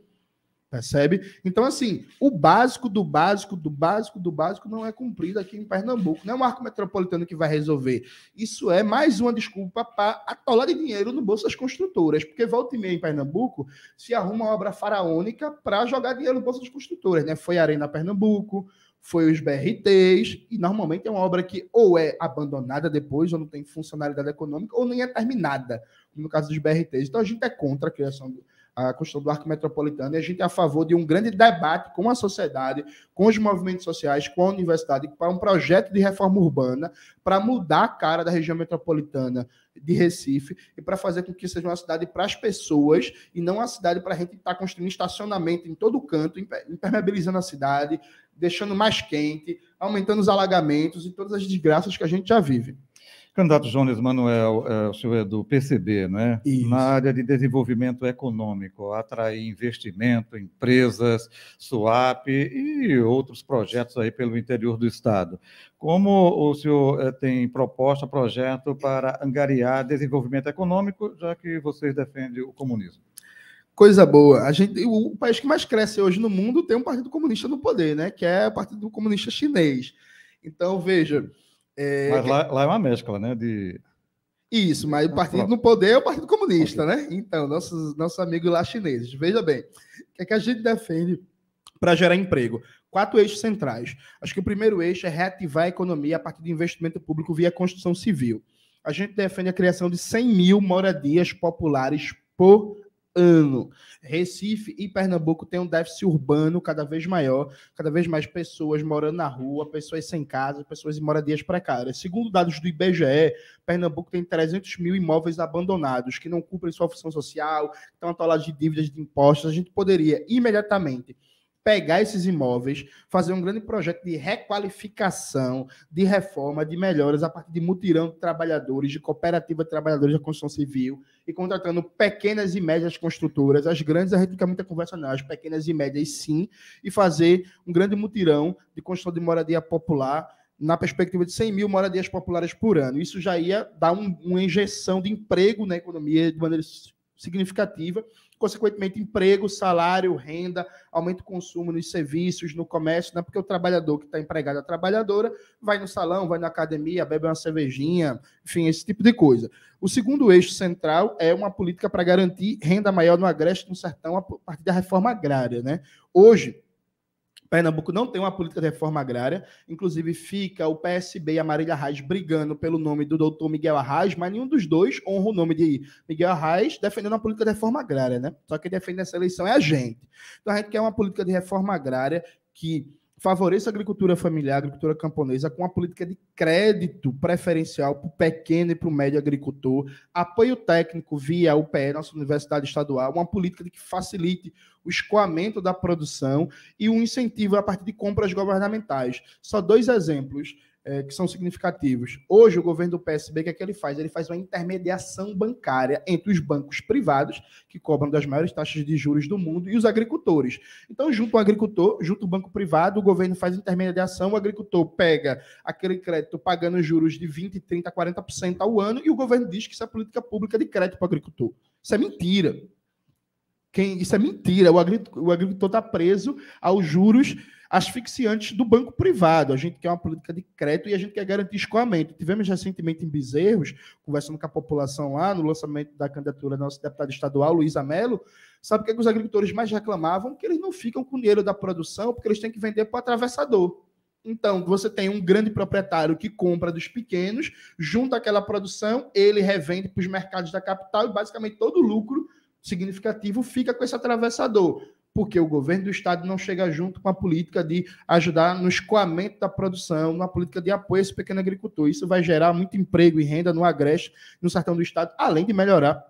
Percebe? Então, assim, o básico do básico do básico do básico não é cumprido aqui em Pernambuco. Não é o arco metropolitano que vai resolver. Isso é mais uma desculpa para atolar de dinheiro no bolso das construtoras. Porque volta e meia em Pernambuco se arruma uma obra faraônica para jogar dinheiro no bolso das construtoras. Né? Foi a Arena Pernambuco, foi os BRTs, e normalmente é uma obra que ou é abandonada depois, ou não tem funcionalidade econômica, ou nem é terminada, no caso dos BRTs. Então, a gente é contra a criação. Do a questão do arco metropolitano, e a gente é a favor de um grande debate com a sociedade, com os movimentos sociais, com a universidade, para um projeto de reforma urbana, para mudar a cara da região metropolitana de Recife e para fazer com que seja uma cidade para as pessoas e não uma cidade para a gente estar tá construindo estacionamento em todo canto, impermeabilizando a cidade, deixando mais quente, aumentando os alagamentos e todas as desgraças que a gente já vive. Candidato Jones Manuel, é, o senhor é do PCB, né? Isso. Na área de desenvolvimento econômico, atrair investimento, empresas, SUAP e outros projetos aí pelo interior do Estado. Como o senhor é, tem proposta, projeto para angariar desenvolvimento econômico, já que vocês defendem o comunismo? Coisa boa. A gente, o país que mais cresce hoje no mundo tem um Partido Comunista no poder, né? Que é o Partido Comunista Chinês. Então, veja é, mas lá, é- lá, é uma mescla, né? De... Isso, mas o partido no poder é o Partido Comunista, né? Então, nossos, nossos amigos lá chineses. Veja bem, o que, é que a gente defende para gerar emprego? Quatro eixos centrais. Acho que o primeiro eixo é reativar a economia a partir do investimento público via construção civil. A gente defende a criação de 100 mil moradias populares por ano. Recife e Pernambuco têm um déficit urbano cada vez maior, cada vez mais pessoas morando na rua, pessoas sem casa, pessoas em moradias precárias. Segundo dados do IBGE, Pernambuco tem 300 mil imóveis abandonados que não cumprem sua função social, estão atolados de dívidas de impostos. A gente poderia imediatamente pegar esses imóveis, fazer um grande projeto de requalificação, de reforma, de melhoras a partir de mutirão de trabalhadores, de cooperativa de trabalhadores da construção civil e contratando pequenas e médias construtoras, as grandes a gente fica muita conversa as pequenas e médias sim, e fazer um grande mutirão de construção de moradia popular na perspectiva de 100 mil moradias populares por ano. Isso já ia dar um, uma injeção de emprego na economia de maneira significativa consequentemente, emprego, salário, renda, aumento do consumo nos serviços, no comércio, né? porque o trabalhador que está empregado, a trabalhadora, vai no salão, vai na academia, bebe uma cervejinha, enfim, esse tipo de coisa. O segundo eixo central é uma política para garantir renda maior no Agreste, no Sertão, a partir da reforma agrária. Né? Hoje, Pernambuco não tem uma política de reforma agrária, inclusive fica o PSB e a Marília Reis brigando pelo nome do doutor Miguel Arraes, mas nenhum dos dois honra o nome de Miguel Arraes defendendo a política de reforma agrária, né? Só quem defende essa eleição é a gente. Então a gente quer uma política de reforma agrária que favoreça a agricultura familiar, a agricultura camponesa, com uma política de crédito preferencial para o pequeno e para o médio agricultor, apoio técnico via UPE, nossa Universidade Estadual, uma política que facilite o escoamento da produção e um incentivo a partir de compras governamentais. Só dois exemplos é, que são significativos. Hoje, o governo do PSB, o que é que ele faz? Ele faz uma intermediação bancária entre os bancos privados, que cobram das maiores taxas de juros do mundo, e os agricultores. Então, junto ao agricultor, junto ao banco privado, o governo faz intermediação, o agricultor pega aquele crédito pagando juros de 20%, 30%, 40% ao ano, e o governo diz que isso é política pública de crédito para o agricultor. Isso é mentira. Quem, isso é mentira. O agricultor, o agricultor está preso aos juros asfixiantes do banco privado. A gente quer uma política de crédito e a gente quer garantir escoamento. Tivemos recentemente em Bezerros, conversando com a população lá, no lançamento da candidatura da nossa deputada estadual, Luísa Mello sabe o que, é que os agricultores mais reclamavam? Que eles não ficam com o dinheiro da produção porque eles têm que vender para o atravessador. Então, você tem um grande proprietário que compra dos pequenos, junta aquela produção, ele revende para os mercados da capital e basicamente todo o lucro significativo fica com esse atravessador, porque o governo do estado não chega junto com a política de ajudar no escoamento da produção, na política de apoio a esse pequeno agricultor. Isso vai gerar muito emprego e renda no Agreste, no sertão do estado, além de melhorar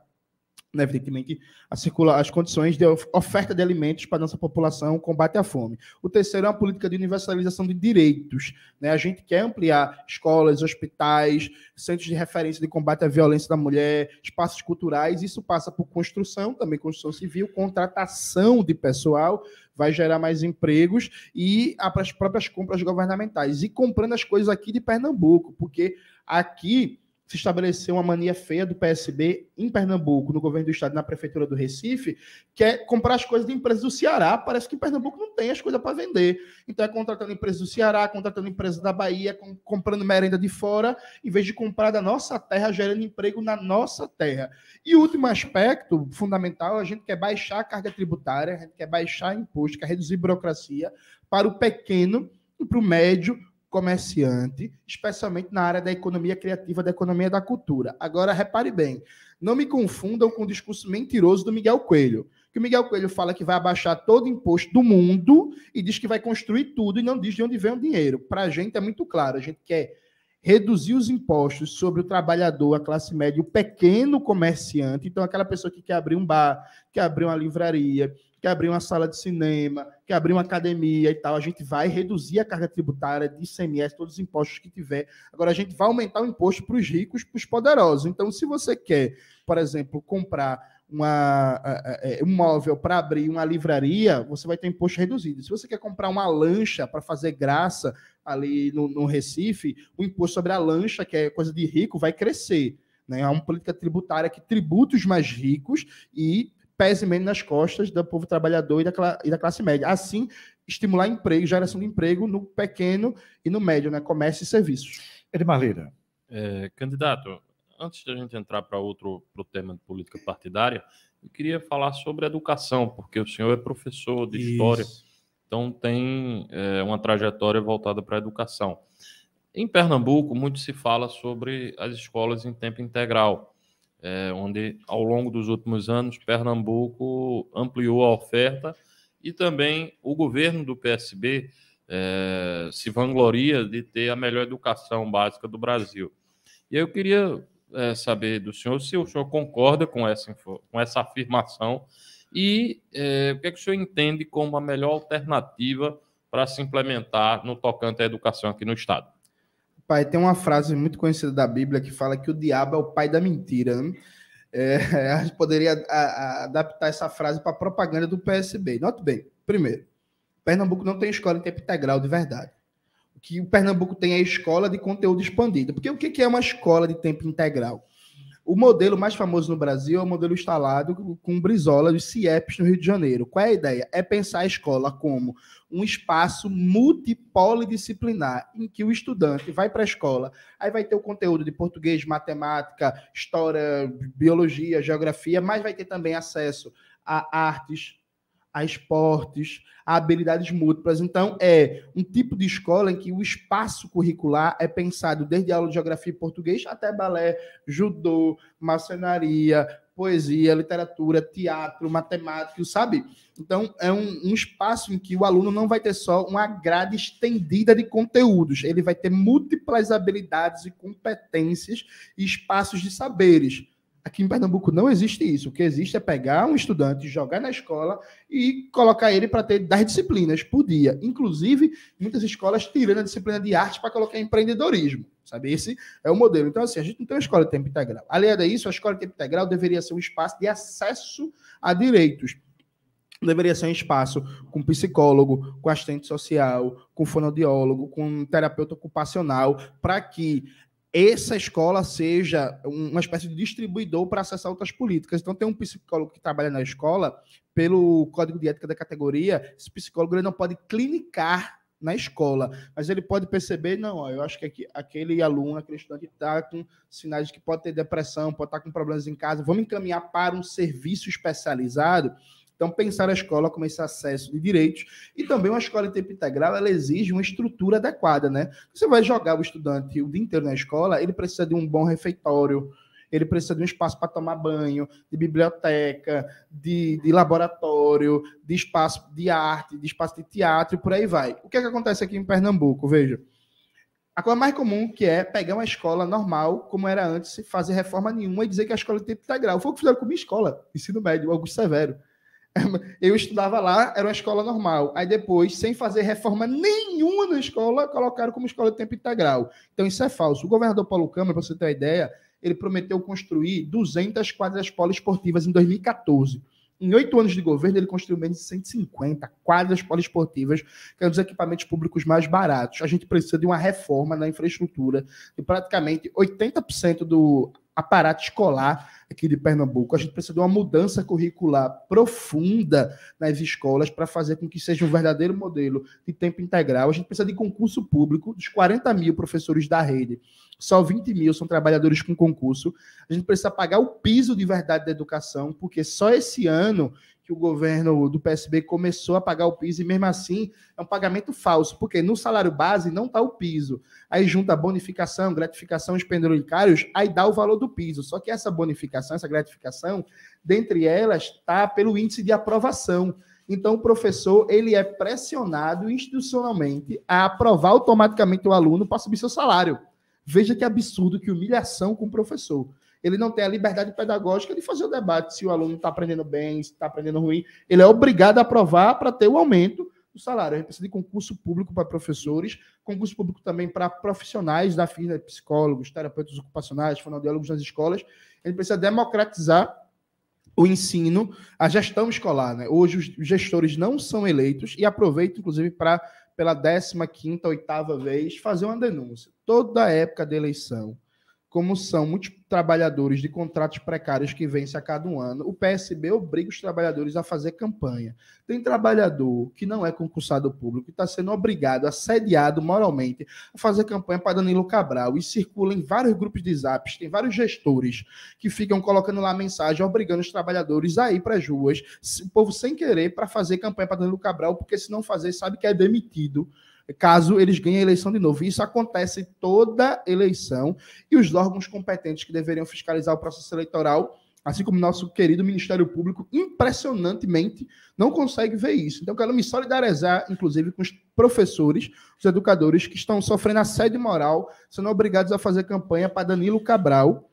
né, evidentemente, a circular, as condições de oferta de alimentos para a nossa população, combate à fome. O terceiro é uma política de universalização de direitos. Né? A gente quer ampliar escolas, hospitais, centros de referência de combate à violência da mulher, espaços culturais. Isso passa por construção, também construção civil, contratação de pessoal, vai gerar mais empregos e as próprias compras governamentais. E comprando as coisas aqui de Pernambuco, porque aqui se estabeleceu uma mania feia do PSB em Pernambuco, no governo do estado, na prefeitura do Recife, que é comprar as coisas de empresas do Ceará. Parece que em Pernambuco não tem as coisas para vender. Então é contratando empresas do Ceará, contratando empresas da Bahia, comprando merenda de fora, em vez de comprar da nossa terra, gerando emprego na nossa terra. E o último aspecto fundamental, a gente quer baixar a carga tributária, a gente quer baixar imposto, quer reduzir burocracia para o pequeno e para o médio comerciante, especialmente na área da economia criativa, da economia da cultura. Agora, repare bem, não me confundam com o discurso mentiroso do Miguel Coelho, que o Miguel Coelho fala que vai abaixar todo imposto do mundo e diz que vai construir tudo e não diz de onde vem o dinheiro. Para a gente é muito claro, a gente quer reduzir os impostos sobre o trabalhador, a classe média, o pequeno comerciante, então aquela pessoa que quer abrir um bar, quer abrir uma livraria, quer abrir uma sala de cinema, quer abrir uma academia e tal, a gente vai reduzir a carga tributária de ICMS, todos os impostos que tiver. Agora, a gente vai aumentar o imposto para os ricos, para os poderosos. Então, se você quer, por exemplo, comprar uma, é, um móvel para abrir uma livraria, você vai ter imposto reduzido. Se você quer comprar uma lancha para fazer graça ali no, no Recife, o imposto sobre a lancha, que é coisa de rico, vai crescer. Né? É uma política tributária que tributa os mais ricos e pese menos nas costas do povo trabalhador e da, e da classe média. Assim, estimular emprego, geração de emprego no pequeno e no médio, né? comércio e serviços. Edmar É, candidato, antes de a gente entrar para outro pro tema de política partidária, eu queria falar sobre educação, porque o senhor é professor de Isso. história, então tem é, uma trajetória voltada para a educação. Em Pernambuco, muito se fala sobre as escolas em tempo integral é, onde ao longo dos últimos anos Pernambuco ampliou a oferta e também o governo do PSB é, eh, se vangloria de ter a melhor educação básica do Brasil. E eu queria é, saber do senhor se o senhor concorda com essa, com essa afirmação e o que, é que o senhor entende como a melhor alternativa para se implementar no tocante à educação aqui no Estado. Pai, tem uma frase muito conhecida da Bíblia que fala que o diabo é o pai da mentira. Né? É, a gente poderia a, a adaptar essa frase para propaganda do PSB. Note bem, primeiro, Pernambuco não tem escola em tempo integral de verdade. O que o Pernambuco tem é escola de conteúdo expandido. Porque o que é uma escola de tempo integral? O modelo mais famoso no Brasil é o modelo instalado com Brizola dos CIEPs no Rio de Janeiro. Qual é a ideia? É pensar a escola como um espaço multipolidisciplinar, em que o estudante vai para a escola, aí vai ter o conteúdo de português, matemática, história, biologia, geografia, mas vai ter também acesso a artes, a esportes, a habilidades múltiplas. Então, é um tipo de escola em que o espaço curricular é pensado desde aula de geografia e português até balé, judô, maçonaria, poesia, literatura, teatro, matemática, sabe? Então, é um, um, espaço em que o aluno não vai ter só uma grade estendida de conteúdos, ele vai ter múltiplas habilidades e competências e espaços de saberes. Aqui em Pernambuco não existe isso. O que existe é pegar um estudante, jogar na escola e colocar ele para ter 10 disciplinas por dia. Inclusive, muitas escolas tirando a disciplina de arte para colocar empreendedorismo. Sabe? Esse é o modelo. Então, assim, a gente não tem uma escola de tempo integral. Aliado a isso, a escola de tempo integral deveria ser um espaço de acesso a direitos deveria ser um espaço com psicólogo, com assistente social, com fonoaudiólogo, com terapeuta ocupacional, para que essa escola seja uma espécie de distribuidor para acessar outras políticas. Então, tem um psicólogo que trabalha na escola, pelo código de ética da categoria, esse psicólogo ele não pode clinicar na escola, mas ele pode perceber, não, ó, eu acho que aqui, aquele aluno, aquele estudante está com sinais de que pode ter depressão, pode estar tá com problemas em casa, vamos encaminhar para um serviço especializado então, pensar a escola como esse acesso de direitos e também uma escola em tempo integral, ela exige uma estrutura adequada, né? Você vai jogar o estudante o dia inteiro na escola, ele precisa de um bom refeitório, ele precisa de um espaço para tomar banho, de biblioteca, de, de, laboratório, de espaço de arte, de espaço de teatro e por aí vai. O que, é que acontece aqui em Pernambuco? Veja. A coisa mais comum que é pegar uma escola normal, como era antes, sem fazer reforma nenhuma e dizer que é a escola é tempo integral. Foi o que fizeram com a minha escola, ensino médio, Augusto Severo. Eu estudava lá, era uma escola normal. Aí depois, sem fazer reforma nenhuma na escola, colocaram como escola de tempo integral. Então isso é falso. O governador Paulo Câmara, para você ter uma ideia, ele prometeu construir 200 quadras poliesportivas em 2014. Em oito anos de governo, ele construiu menos de 150 quadras poliesportivas, que é um dos equipamentos públicos mais baratos. A gente precisa de uma reforma na infraestrutura de praticamente 80% do aparato escolar aqui de Pernambuco. A gente precisa de uma mudança curricular profunda nas escolas para fazer com que seja um verdadeiro modelo de tempo integral. A gente precisa de concurso público dos 40 mil professores da rede. Só 20 mil são trabalhadores com concurso. A gente precisa pagar o piso de verdade da educação, porque só esse ano que o governo do PSB começou a pagar o piso e mesmo assim é um pagamento falso, porque no salário base não está o piso. Aí junta bonificação, gratificação, os penduricários, aí dá o valor do piso. Só que essa bonificação, essa gratificação, dentre elas, está pelo índice de aprovação. Então, o professor ele é pressionado institucionalmente a aprovar automaticamente o aluno para subir seu salário. Veja que absurdo, que humilhação com o professor ele não tem a liberdade pedagógica de fazer o debate se o aluno está aprendendo bem, se está aprendendo ruim. Ele é obrigado a aprovar para ter o aumento do salário. A gente precisa de concurso público para professores, concurso público também para profissionais da FINA, psicólogos, terapeutas ocupacionais, fonoaudiólogos nas escolas. Ele precisa democratizar o ensino, a gestão escolar. Né? Hoje os gestores não são eleitos e aproveito, inclusive, para, pela 15ª, oitava vez, fazer uma denúncia. Toda época de eleição, como são muitos trabalhadores de contratos precários que vencem a cada um ano, o PSB obriga os trabalhadores a fazer campanha. Tem trabalhador que não é concursado público e está sendo obrigado, assediado moralmente, a fazer campanha para Danilo Cabral. E circula em vários grupos de zaps, tem vários gestores que ficam colocando lá mensagem, obrigando os trabalhadores a ir para as ruas, o povo sem querer, para fazer campanha para Danilo Cabral, porque se não fazer, sabe que é demitido caso eles ganhem a eleição de novo. Isso acontece toda eleição e os órgãos competentes que deveriam fiscalizar o processo eleitoral, assim como nosso querido Ministério Público, impressionantemente não consegue ver isso. Então, quero me solidarizar, inclusive, com os professores, os educadores que estão sofrendo assédio moral, sendo obrigados a fazer campanha para Danilo Cabral.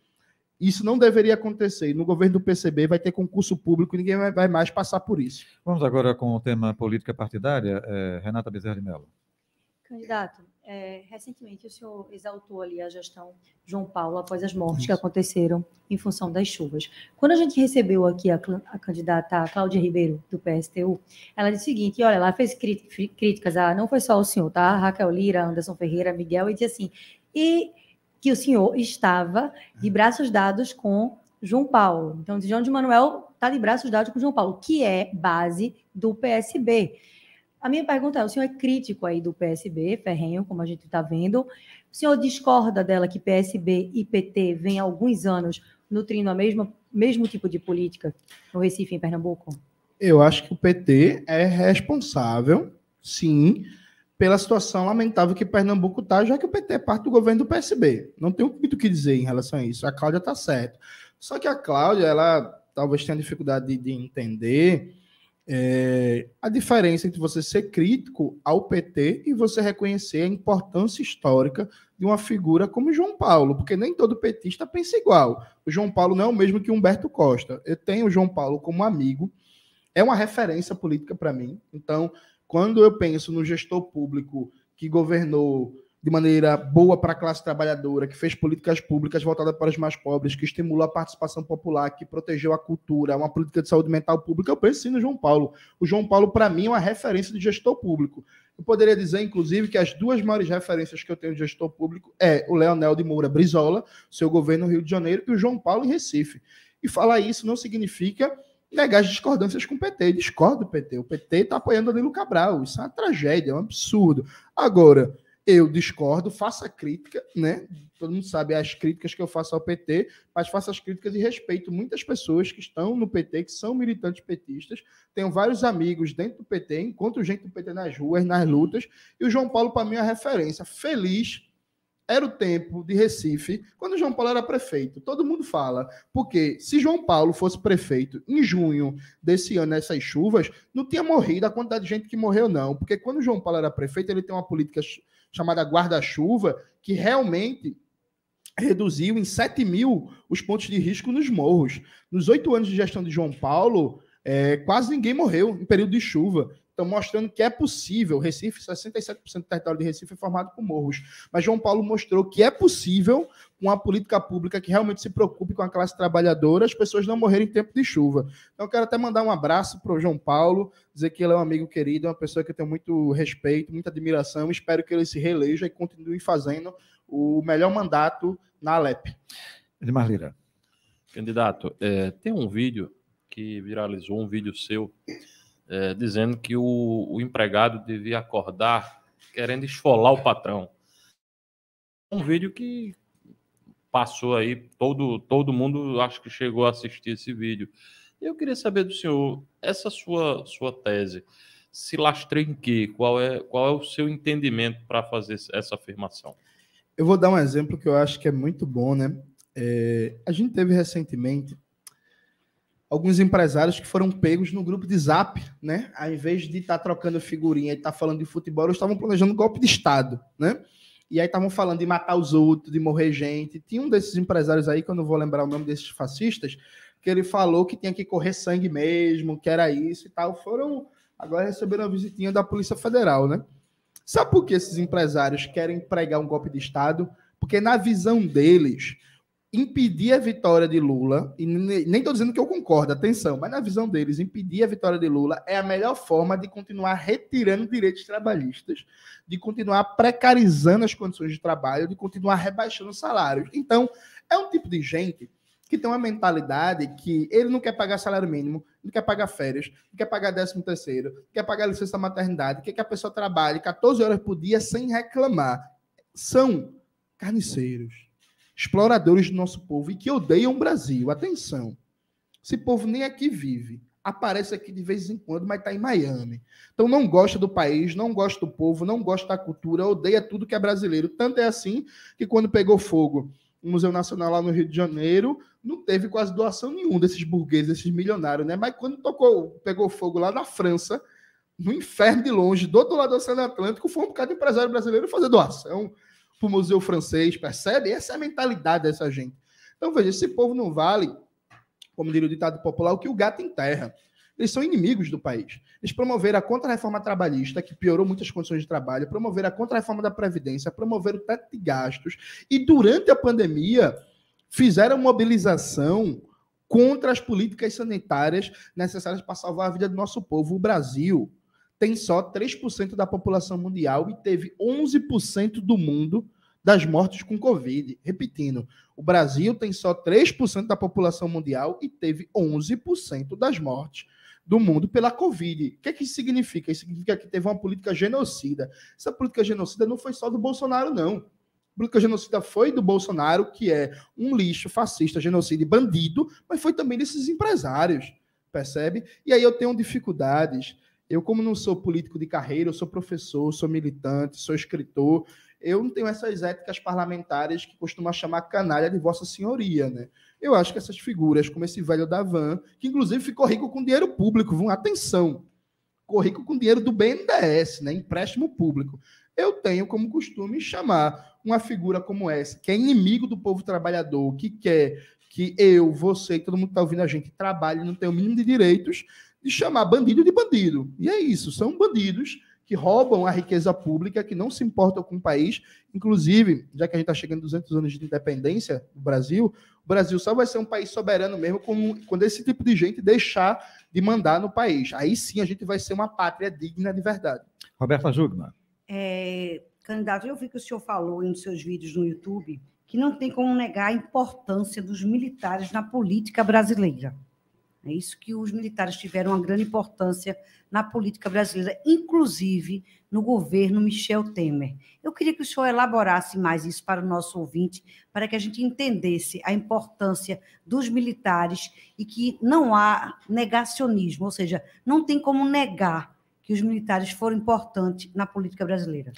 Isso não deveria acontecer. No governo do PCB vai ter concurso público e ninguém vai mais passar por isso. Vamos agora com o tema política partidária. É, Renata Bezerra de Mello. Candidato, é, recentemente o senhor exaltou ali a gestão João Paulo após as mortes Isso. que aconteceram em função das chuvas. Quando a gente recebeu aqui a, a candidata Cláudia Ribeiro, do PSTU, ela disse o seguinte, olha, ela fez críticas a, não foi só o senhor, tá? A Raquel Lira, Anderson Ferreira, Miguel, e disse assim, e que o senhor estava de é. braços dados com João Paulo. Então, João de Manuel está de braços dados com João Paulo, que é base do PSB. A minha pergunta é: o senhor é crítico aí do PSB, ferrenho, como a gente está vendo. O senhor discorda dela que PSB e PT vêm há alguns anos nutrindo a mesma mesmo tipo de política no Recife em Pernambuco? Eu acho que o PT é responsável, sim, pela situação lamentável que Pernambuco está, já que o PT é parte do governo do PSB. Não tenho muito o que dizer em relação a isso. A Cláudia está certa. Só que a Cláudia, ela talvez tenha dificuldade de, de entender é, a diferença entre você ser crítico ao PT e você reconhecer a importância histórica de uma figura como João Paulo, porque nem todo petista pensa igual. O João Paulo não é o mesmo que Humberto Costa. Eu tenho o João Paulo como amigo, é uma referência política para mim. Então, quando eu penso no gestor público que governou de maneira boa para a classe trabalhadora, que fez políticas públicas voltadas para os mais pobres, que estimulou a participação popular, que protegeu a cultura, uma política de saúde mental pública, eu penso sim no João Paulo. O João Paulo, para mim, é uma referência de gestor público. Eu poderia dizer, inclusive, que as duas maiores referências que eu tenho de gestor público é o Leonel de Moura Brizola, seu governo no Rio de Janeiro, e o João Paulo em Recife. E falar isso não significa negar as discordâncias com o PT. Discordo do PT. O PT está apoiando Danilo Cabral. Isso é uma tragédia, é um absurdo. Agora, eu discordo, faça crítica, né? Todo mundo sabe as críticas que eu faço ao PT, mas faço as críticas e respeito muitas pessoas que estão no PT, que são militantes petistas. Tenho vários amigos dentro do PT, encontro gente do PT nas ruas, nas lutas, e o João Paulo, para mim, é uma referência. Feliz era o tempo de Recife, quando João Paulo era prefeito. Todo mundo fala, porque se João Paulo fosse prefeito em junho desse ano, nessas chuvas, não tinha morrido a quantidade de gente que morreu, não. Porque quando João Paulo era prefeito, ele tem uma política chamada guarda-chuva, que realmente reduziu em 7 mil os pontos de risco nos morros. Nos oito anos de gestão de João Paulo, é, quase ninguém morreu em período de chuva estão mostrando que é possível. Recife, 67% do território de Recife é formado por morros. Mas João Paulo mostrou que é possível com uma política pública que realmente se preocupe com a classe trabalhadora, as pessoas não morrerem em tempo de chuva. Então, eu quero até mandar um abraço para o João Paulo, dizer que ele é um amigo querido, é uma pessoa que eu tenho muito respeito, muita admiração. Espero que ele se reeleja e continue fazendo o melhor mandato na Alep. Edmar Lira. Candidato, é, tem um vídeo que viralizou, um vídeo seu é, dizendo que o, o empregado devia acordar querendo esfolar o patrão. Um vídeo que passou aí, todo, todo mundo acho que chegou a assistir esse vídeo. Eu queria saber do senhor, essa sua, sua tese se lastra em quê? Qual é, qual é o seu entendimento para fazer essa afirmação? Eu vou dar um exemplo que eu acho que é muito bom, né? É, a gente teve recentemente alguns empresários que foram pegos no grupo de zap, né? Ao invés de estar tá trocando figurinha e estar tá falando de futebol, eles estavam planejando um golpe de Estado, né? E aí estavam falando de matar os outros, de morrer gente. Tinha um desses empresários aí, que eu não vou lembrar o nome desses fascistas, que ele falou que tinha que correr sangue mesmo, que era isso e tal. Foram. Agora receberam a visitinha da Polícia Federal, né? Sabe por que esses empresários querem pregar um golpe de Estado? Porque na visão deles, impedir a vitória de Lula, e nem estou dizendo que eu concordo, atenção, mas na visão deles, impedir a vitória de Lula é a melhor forma de continuar retirando direitos trabalhistas, de continuar precarizando as condições de trabalho, de continuar rebaixando salários. Então, é um tipo de gente que tem uma mentalidade que ele não quer pagar salário mínimo, não quer pagar férias, não quer pagar décimo terceiro, não quer pagar licença maternidade, quer que a pessoa trabalhe 14 horas por dia sem reclamar. São carniceiros exploradores do nosso povo e que odeiam o Brasil. Atenção. Esse povo nem aqui vive. Aparece aqui de vez em quando, mas está em Miami. Então não gosta do país, não gosta do povo, não gosta da cultura, odeia tudo que é brasileiro. Tanto é assim que quando pegou fogo o Museu Nacional lá no Rio de Janeiro, não teve quase doação nenhuma desses burgueses, desses milionários, né? Mas quando tocou, pegou fogo lá na França, no inferno de longe, do outro lado do Oceano Atlântico, foi um bocado de empresário brasileiro fazer doação para o Museu Francês, percebe? Essa é a mentalidade dessa gente. Então, veja, esse povo não vale, como diria o ditado popular, o que o gato enterra. Eles são inimigos do país. Eles promoveram a contra-reforma trabalhista, que piorou muitas condições de trabalho, promoveram a contra-reforma da Previdência, promoveram o teto de gastos. E durante a pandemia, fizeram mobilização contra as políticas sanitárias necessárias para salvar a vida do nosso povo. O Brasil, tem só 3% da população mundial e teve 11% do mundo das mortes com Covid. Repetindo, o Brasil tem só 3% da população mundial e teve 11% das mortes do mundo pela Covid. O que é que isso significa? Isso significa que teve uma política genocida. Essa política genocida não foi só do Bolsonaro, não. A política genocida foi do Bolsonaro, que é um lixo fascista, genocida e bandido, mas foi também desses empresários, percebe? E aí eu tenho dificuldades eu, como não sou político de carreira, eu sou professor, sou militante, sou escritor, eu não tenho essas éticas parlamentares que costuma chamar canalha de Vossa Senhoria, né? Eu acho que essas figuras, como esse velho da van, que inclusive ficou rico com dinheiro público, vão, atenção, ficou rico com dinheiro do BNDES, né? Empréstimo público. Eu tenho como costume chamar uma figura como essa, que é inimigo do povo trabalhador, que quer que eu, você, todo mundo que está ouvindo a gente trabalhe, não tem o mínimo de direitos, de chamar bandido de bandido. E é isso, são bandidos que roubam a riqueza pública, que não se importam com o país. Inclusive, já que a gente está chegando a 200 anos de independência do Brasil, o Brasil só vai ser um país soberano mesmo quando esse tipo de gente deixar de mandar no país. Aí sim a gente vai ser uma pátria digna de verdade. Roberta Jugman. É, candidato, eu vi que o senhor falou em um dos seus vídeos no YouTube que não tem como negar a importância dos militares na política brasileira. É isso que os militares tiveram uma grande importância na política brasileira, inclusive no governo Michel Temer. Eu queria que o senhor elaborasse mais isso para o nosso ouvinte, para que a gente entendesse a importância dos militares e que não há negacionismo, ou seja, não tem como negar que os militares foram importantes na política brasileira.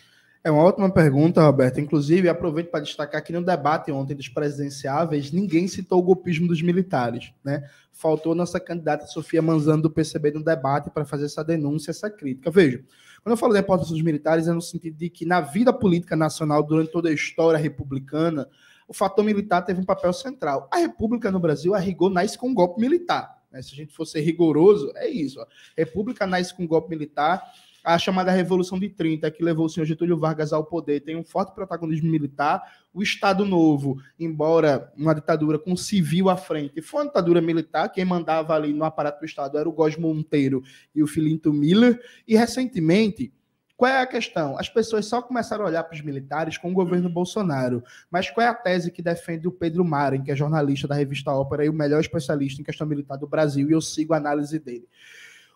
É uma ótima pergunta, Roberto. Inclusive, aproveito para destacar que no debate ontem dos presidenciáveis, ninguém citou o golpismo dos militares. Né? Faltou nossa candidata Sofia Manzano do PCB no debate para fazer essa denúncia, essa crítica. Veja, quando eu falo da importância dos militares, é no sentido de que na vida política nacional, durante toda a história republicana, o fator militar teve um papel central. A República no Brasil, a rigor, nasce com um golpe militar. Né? Se a gente fosse rigoroso, é isso. A República nasce com um golpe militar a chamada Revolução de 30, que levou o senhor Getúlio Vargas ao poder, tem um forte protagonismo militar. O Estado Novo, embora uma ditadura com civil à frente, foi uma ditadura militar. Quem mandava ali no aparato do Estado era o Góes Monteiro e o Filinto Miller. E, recentemente, qual é a questão? As pessoas só começaram a olhar para os militares com o governo Bolsonaro. Mas qual é a tese que defende o Pedro Maren, que é jornalista da revista Ópera e o melhor especialista em questão militar do Brasil, e eu sigo a análise dele.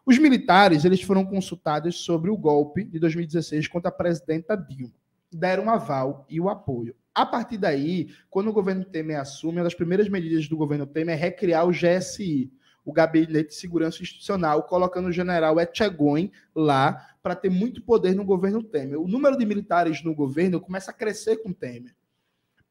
Os militares eles foram consultados sobre o golpe de 2016 contra a presidenta Dilma. Deram aval e o apoio. A partir daí, quando o governo Temer assume, uma das primeiras medidas do governo Temer é recriar o GSI, o Gabinete de Segurança Institucional, colocando o general Etchegoin lá para ter muito poder no governo Temer. O número de militares no governo começa a crescer com Temer.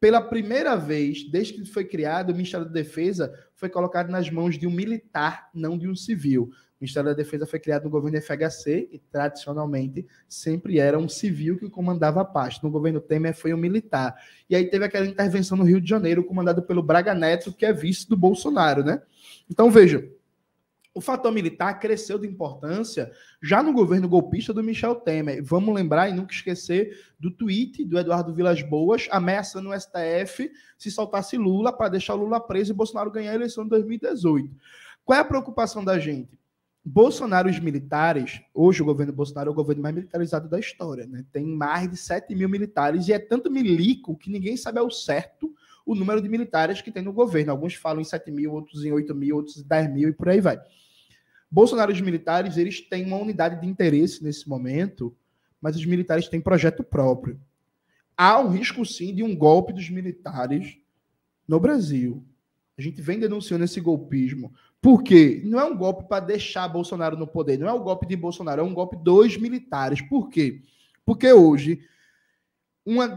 Pela primeira vez, desde que foi criado, o Ministério da Defesa foi colocado nas mãos de um militar, não de um civil. Ministério da Defesa foi criado no governo FHC e, tradicionalmente, sempre era um civil que comandava a pasta. No governo Temer foi um militar. E aí teve aquela intervenção no Rio de Janeiro, comandado pelo Braga Neto, que é vice do Bolsonaro, né? Então, veja, o fator militar cresceu de importância já no governo golpista do Michel Temer. Vamos lembrar e nunca esquecer do tweet do Eduardo Vilas Boas ameaçando o STF se soltasse Lula para deixar Lula preso e Bolsonaro ganhar a eleição de 2018. Qual é a preocupação da gente? Bolsonaro e os militares, hoje o governo Bolsonaro é o governo mais militarizado da história, né? Tem mais de 7 mil militares e é tanto milico que ninguém sabe ao certo o número de militares que tem no governo. Alguns falam em 7 mil, outros em 8 mil, outros em 10 mil e por aí vai. Bolsonaro e os militares, eles têm uma unidade de interesse nesse momento, mas os militares têm projeto próprio. Há um risco, sim, de um golpe dos militares no Brasil. A gente vem denunciando esse golpismo. Porque não é um golpe para deixar Bolsonaro no poder, não é um golpe de Bolsonaro, é um golpe dos militares. Por quê? Porque hoje, uma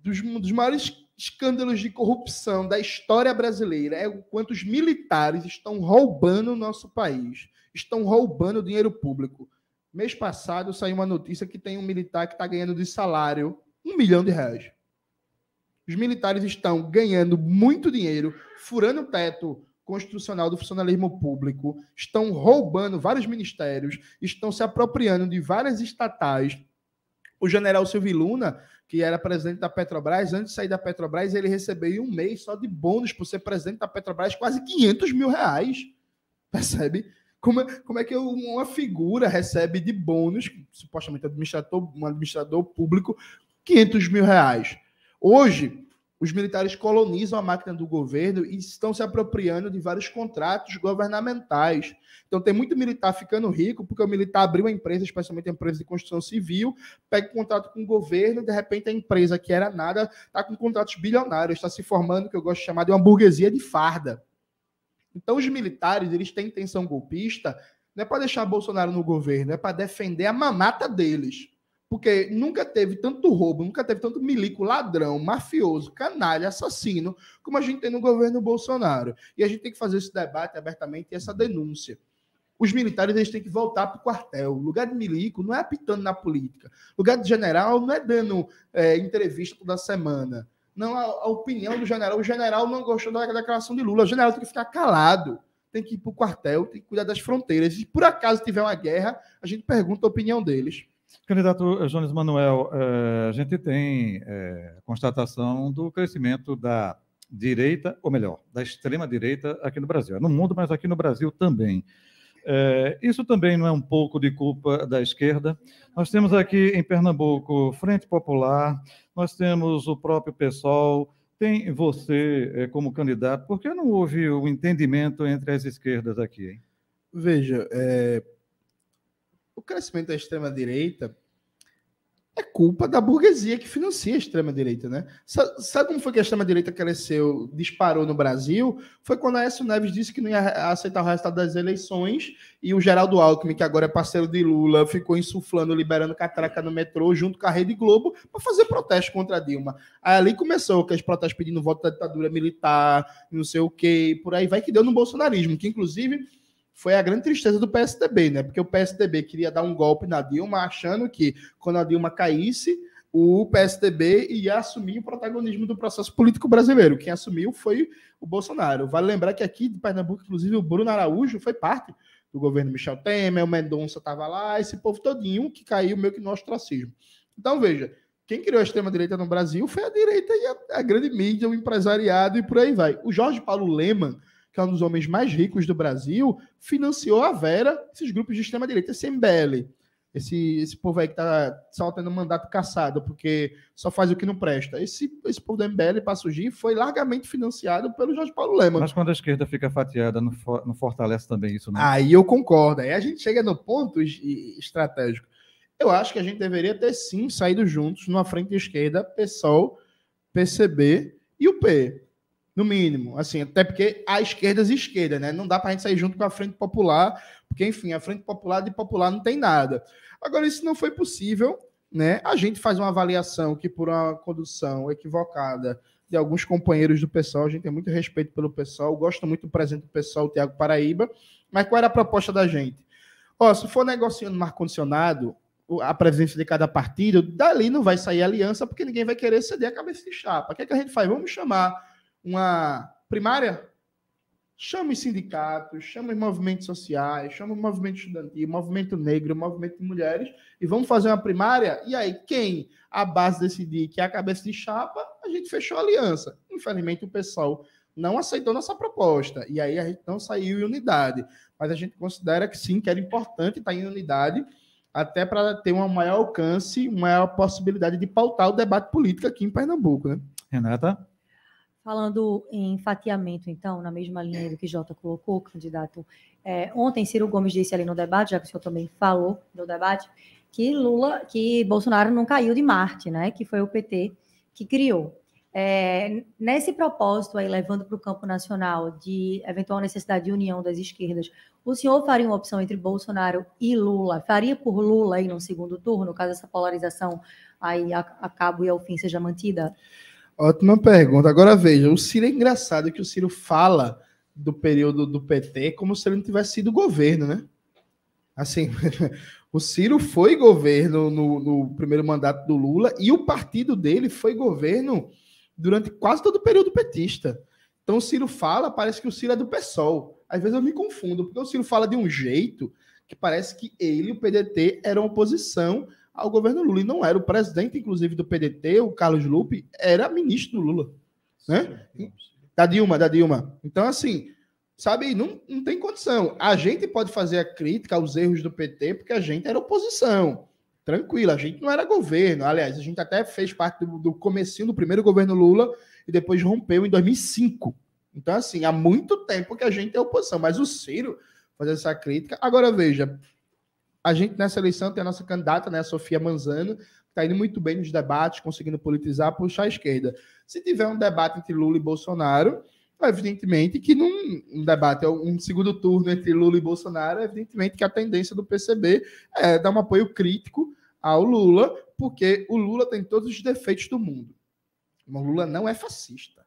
dos, um dos maiores escândalos de corrupção da história brasileira é o quanto os militares estão roubando o nosso país, estão roubando o dinheiro público. Mês passado saiu uma notícia que tem um militar que está ganhando de salário um milhão de reais. Os militares estão ganhando muito dinheiro, furando o teto constitucional do funcionalismo público, estão roubando vários ministérios, estão se apropriando de várias estatais. O general Silvio Luna, que era presidente da Petrobras, antes de sair da Petrobras, ele recebeu um mês só de bônus por ser presidente da Petrobras, quase 500 mil reais. Percebe? Como, é, como é que uma figura recebe de bônus, supostamente administrador, um administrador público, 500 mil reais? Hoje, os militares colonizam a máquina do governo e estão se apropriando de vários contratos governamentais. Então, tem muito militar ficando rico, porque o militar abriu uma empresa, especialmente a empresa de construção civil, pega um contrato com o governo, e de repente a empresa que era nada está com contratos bilionários, está se formando, que eu gosto de chamar de uma burguesia de farda. Então, os militares eles têm intenção golpista, não é para deixar Bolsonaro no governo, é para defender a mamata deles porque nunca teve tanto roubo, nunca teve tanto milico, ladrão, mafioso, canalha, assassino, como a gente tem no governo Bolsonaro. E a gente tem que fazer esse debate abertamente e essa denúncia. Os militares eles têm que voltar para o quartel. Lugar de milico não é apitando na política. Lugar de general não é dando é, entrevista toda semana. Não, a, a, opinião do general. O general não gostou da declaração de Lula. O general tem que ficar calado tem que ir para o quartel, tem que cuidar das fronteiras. E por acaso tiver uma guerra, a gente pergunta a opinião deles. Candidato Jones Manuel, eh, a gente tem eh, constatação do crescimento da direita, ou melhor, da extrema-direita aqui no Brasil. É no mundo, mas aqui no Brasil também. Eh, isso também não é um pouco de culpa da esquerda. Nós temos aqui em Pernambuco Frente Popular, nós temos o próprio PSOL, tem você como candidato. Por que não houve o um entendimento entre as esquerdas aqui? Hein? Veja, é, o crescimento da extrema-direita é culpa da burguesia que financia a extrema-direita, né? Sabe como foi que a extrema-direita cresceu, disparou no Brasil? Foi quando a Aécio Neves disse que não ia aceitar o resultado das eleições e o Geraldo Alckmin, que agora é parceiro de Lula, ficou insuflando, liberando catraca no metrô junto com a Rede Globo para fazer protesto contra a Dilma. Aí ali começou que as protestos pedindo voto da ditadura militar, não sei o quê, por aí vai que deu no bolsonarismo, que inclusive foi a grande tristeza do PSDB, né? Porque o PSDB queria dar um golpe na Dilma, achando que quando a Dilma caísse, o PSDB ia assumir o protagonismo do processo político brasileiro. Quem assumiu foi o Bolsonaro. Vale lembrar que aqui de Pernambuco, inclusive, o Bruno Araújo foi parte do governo Michel Temer, o Mendonça estava lá, esse povo todinho que caiu meio que no ostracismo. Então, veja, quem criou a extrema-direita no Brasil foi a direita e a, a grande mídia, o empresariado e por aí vai. O Jorge Paulo Leman que é um dos homens mais ricos do Brasil, financiou a Vera, esses grupos de extrema-direita, esse MBL. Esse, esse povo aí que tá saltando mandato caçado, porque só faz o que não presta. Esse, esse povo do MBL, para surgir, foi largamente financiado pelo Jorge Paulo Lema. Mas quando a esquerda fica fatiada, não, for, não fortalece também isso, né? Aí eu concordo. Aí a gente chega no ponto estratégico. Eu acho que a gente deveria ter sim saído juntos numa frente esquerda, PSOL, PCB e o P. No mínimo, assim, até porque a esquerda é esquerda, né? Não dá para a gente sair junto com a Frente Popular, porque, enfim, a Frente Popular de popular não tem nada. Agora, isso não foi possível, né? A gente faz uma avaliação que, por uma condução equivocada de alguns companheiros do pessoal, a gente tem muito respeito pelo pessoal, gosta muito do presente do pessoal, o Tiago Paraíba, mas qual era a proposta da gente? Ó, se for negociando no ar-condicionado, a presença de cada partido, dali não vai sair aliança, porque ninguém vai querer ceder a cabeça de chapa. O que, é que a gente faz? Vamos chamar uma primária, chama os sindicatos, chama os movimentos sociais, chama o movimento estudantil, movimento negro, movimento de mulheres, e vamos fazer uma primária. E aí, quem a base decidir que é a cabeça de chapa, a gente fechou a aliança. Infelizmente, o pessoal não aceitou nossa proposta, e aí a gente não saiu em unidade. Mas a gente considera que sim, que era importante estar em unidade, até para ter um maior alcance, uma maior possibilidade de pautar o debate político aqui em Pernambuco. Né? Renata? Falando em fatiamento, então, na mesma linha do que Jota colocou, candidato, é, ontem Ciro Gomes disse ali no debate, já que o senhor também falou no debate, que Lula, que Bolsonaro não caiu de Marte, né? Que foi o PT que criou. É, nesse propósito aí, levando para o campo nacional de eventual necessidade de união das esquerdas, o senhor faria uma opção entre Bolsonaro e Lula? Faria por Lula aí no segundo turno, caso essa polarização aí a, cabo e ao fim seja mantida? Ótima pergunta. Agora veja, o Ciro é engraçado que o Ciro fala do período do PT como se ele não tivesse sido governo, né? Assim, o Ciro foi governo no, no, primeiro mandato do Lula e o partido dele foi governo durante quase todo o período petista. Então o Ciro fala, parece que o Ciro é do PSOL. Às vezes eu me confundo, porque o Ciro fala de um jeito que parece que ele e o PDT eram oposição ao governo Lula. E não era o presidente, inclusive, do PDT, o Carlos Lupe, era ministro do Lula. Né? Da Dilma, da Dilma. Então, assim, sabe, não, não tem condição. A gente pode fazer a crítica aos erros do PT, porque a gente era oposição. Tranquilo, a gente não era governo. Aliás, a gente até fez parte do, do comecinho do primeiro governo Lula e depois rompeu em 2005. Então, assim, há muito tempo que a gente é oposição. Mas o Ciro fazer essa crítica. Agora, veja, a gente nessa eleição tem a nossa candidata, né, a Sofia Manzano, que está indo muito bem nos debates, conseguindo politizar, puxar a esquerda. Se tiver um debate entre Lula e Bolsonaro, evidentemente que num um debate, um segundo turno entre Lula e Bolsonaro, evidentemente que a tendência do PCB é dar um apoio crítico ao Lula, porque o Lula tem todos os defeitos do mundo. O Lula não é fascista.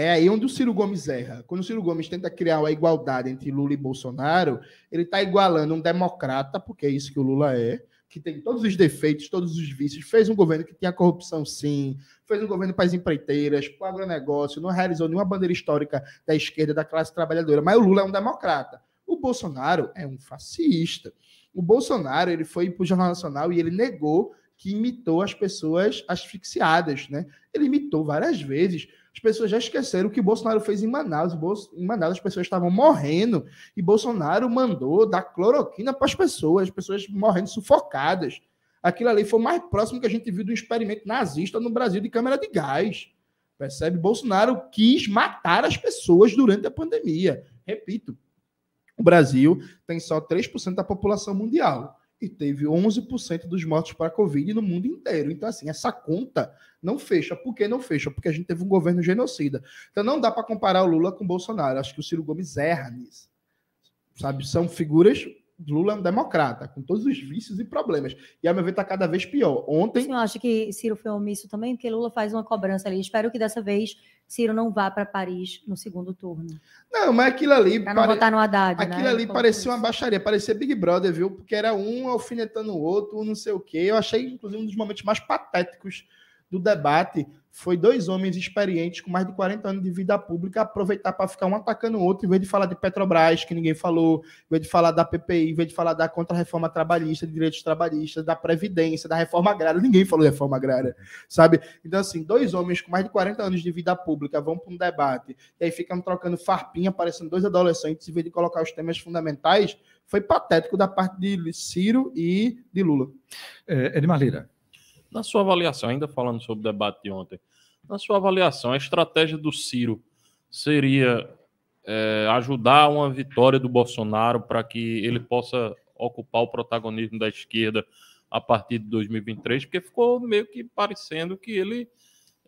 É aí onde o Ciro Gomes erra. Quando o Ciro Gomes tenta criar a igualdade entre Lula e Bolsonaro, ele está igualando um democrata, porque é isso que o Lula é, que tem todos os defeitos, todos os vícios, fez um governo que tinha corrupção, sim, fez um governo para as empreiteiras, para o agronegócio, não realizou nenhuma bandeira histórica da esquerda, da classe trabalhadora, mas o Lula é um democrata. O Bolsonaro é um fascista. O Bolsonaro ele foi para o Jornal Nacional e ele negou que imitou as pessoas asfixiadas, né? Ele imitou várias vezes. As pessoas já esqueceram o que Bolsonaro fez em Manaus. Em Manaus as pessoas estavam morrendo e Bolsonaro mandou dar cloroquina para as pessoas, as pessoas morrendo sufocadas. Aquilo ali foi o mais próximo que a gente viu do experimento nazista no Brasil de câmera de gás. Percebe? Bolsonaro quis matar as pessoas durante a pandemia. Repito, o Brasil tem só 3% da população mundial e teve 11% dos mortos para a Covid no mundo inteiro. Então, assim, essa conta não fecha. Por que não fecha? Porque a gente teve um governo genocida. Então, não dá para comparar o Lula com o Bolsonaro. Acho que o Ciro Gomes erra nisso. Sabe, são figuras Lula é um democrata, com todos os vícios e problemas. E a meu ver está cada vez pior. Ontem. O senhor acha que Ciro foi omisso também? Porque Lula faz uma cobrança ali. Espero que dessa vez Ciro não vá para Paris no segundo turno. Não, mas aquilo ali. Para não pare... votar no Haddad. Né? Aquilo né? ali parecia uma baixaria, parecia Big Brother, viu? Porque era um alfinetando o outro, um não sei o quê. Eu achei, inclusive, um dos momentos mais patéticos do debate foi dois homens experientes com mais de 40 anos de vida pública aproveitar para ficar um atacando o outro, em vez de falar de Petrobras, que ninguém falou, em vez de falar da PPI, em vez de falar da contra-reforma trabalhista, de direitos trabalhistas, da Previdência, da reforma agrária. Ninguém falou de reforma agrária, sabe? Então, assim, dois homens com mais de 40 anos de vida pública vão para um debate e aí ficam trocando farpinha, parecendo dois adolescentes, em vez de colocar os temas fundamentais, foi patético da parte de Ciro e de Lula. É, Edmar Lira. Na sua avaliação, ainda falando sobre o debate de ontem, na sua avaliação, a estratégia do Ciro seria é, ajudar uma vitória do Bolsonaro para que ele possa ocupar o protagonismo da esquerda a partir de 2023? Porque ficou meio que parecendo que ele,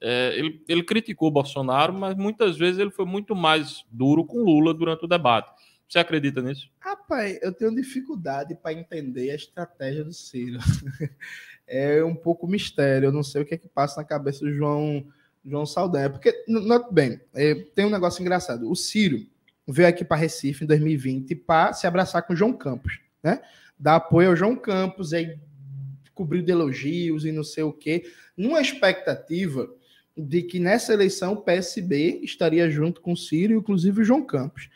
é, ele, ele criticou o Bolsonaro, mas muitas vezes ele foi muito mais duro com Lula durante o debate. Você acredita nisso? Rapaz, eu tenho dificuldade para entender a estratégia do Ciro. é um pouco mistério. Eu não sei o que é que passa na cabeça do João, João Saldanha. É porque, note é bem, é, tem um negócio engraçado. O Ciro veio aqui para Recife em 2020 para se abraçar com o João Campos, né? Dar apoio ao João Campos, aí cobriu de elogios e não sei o quê, numa expectativa de que nessa eleição o PSB estaria junto com o Ciro, inclusive o João Campos.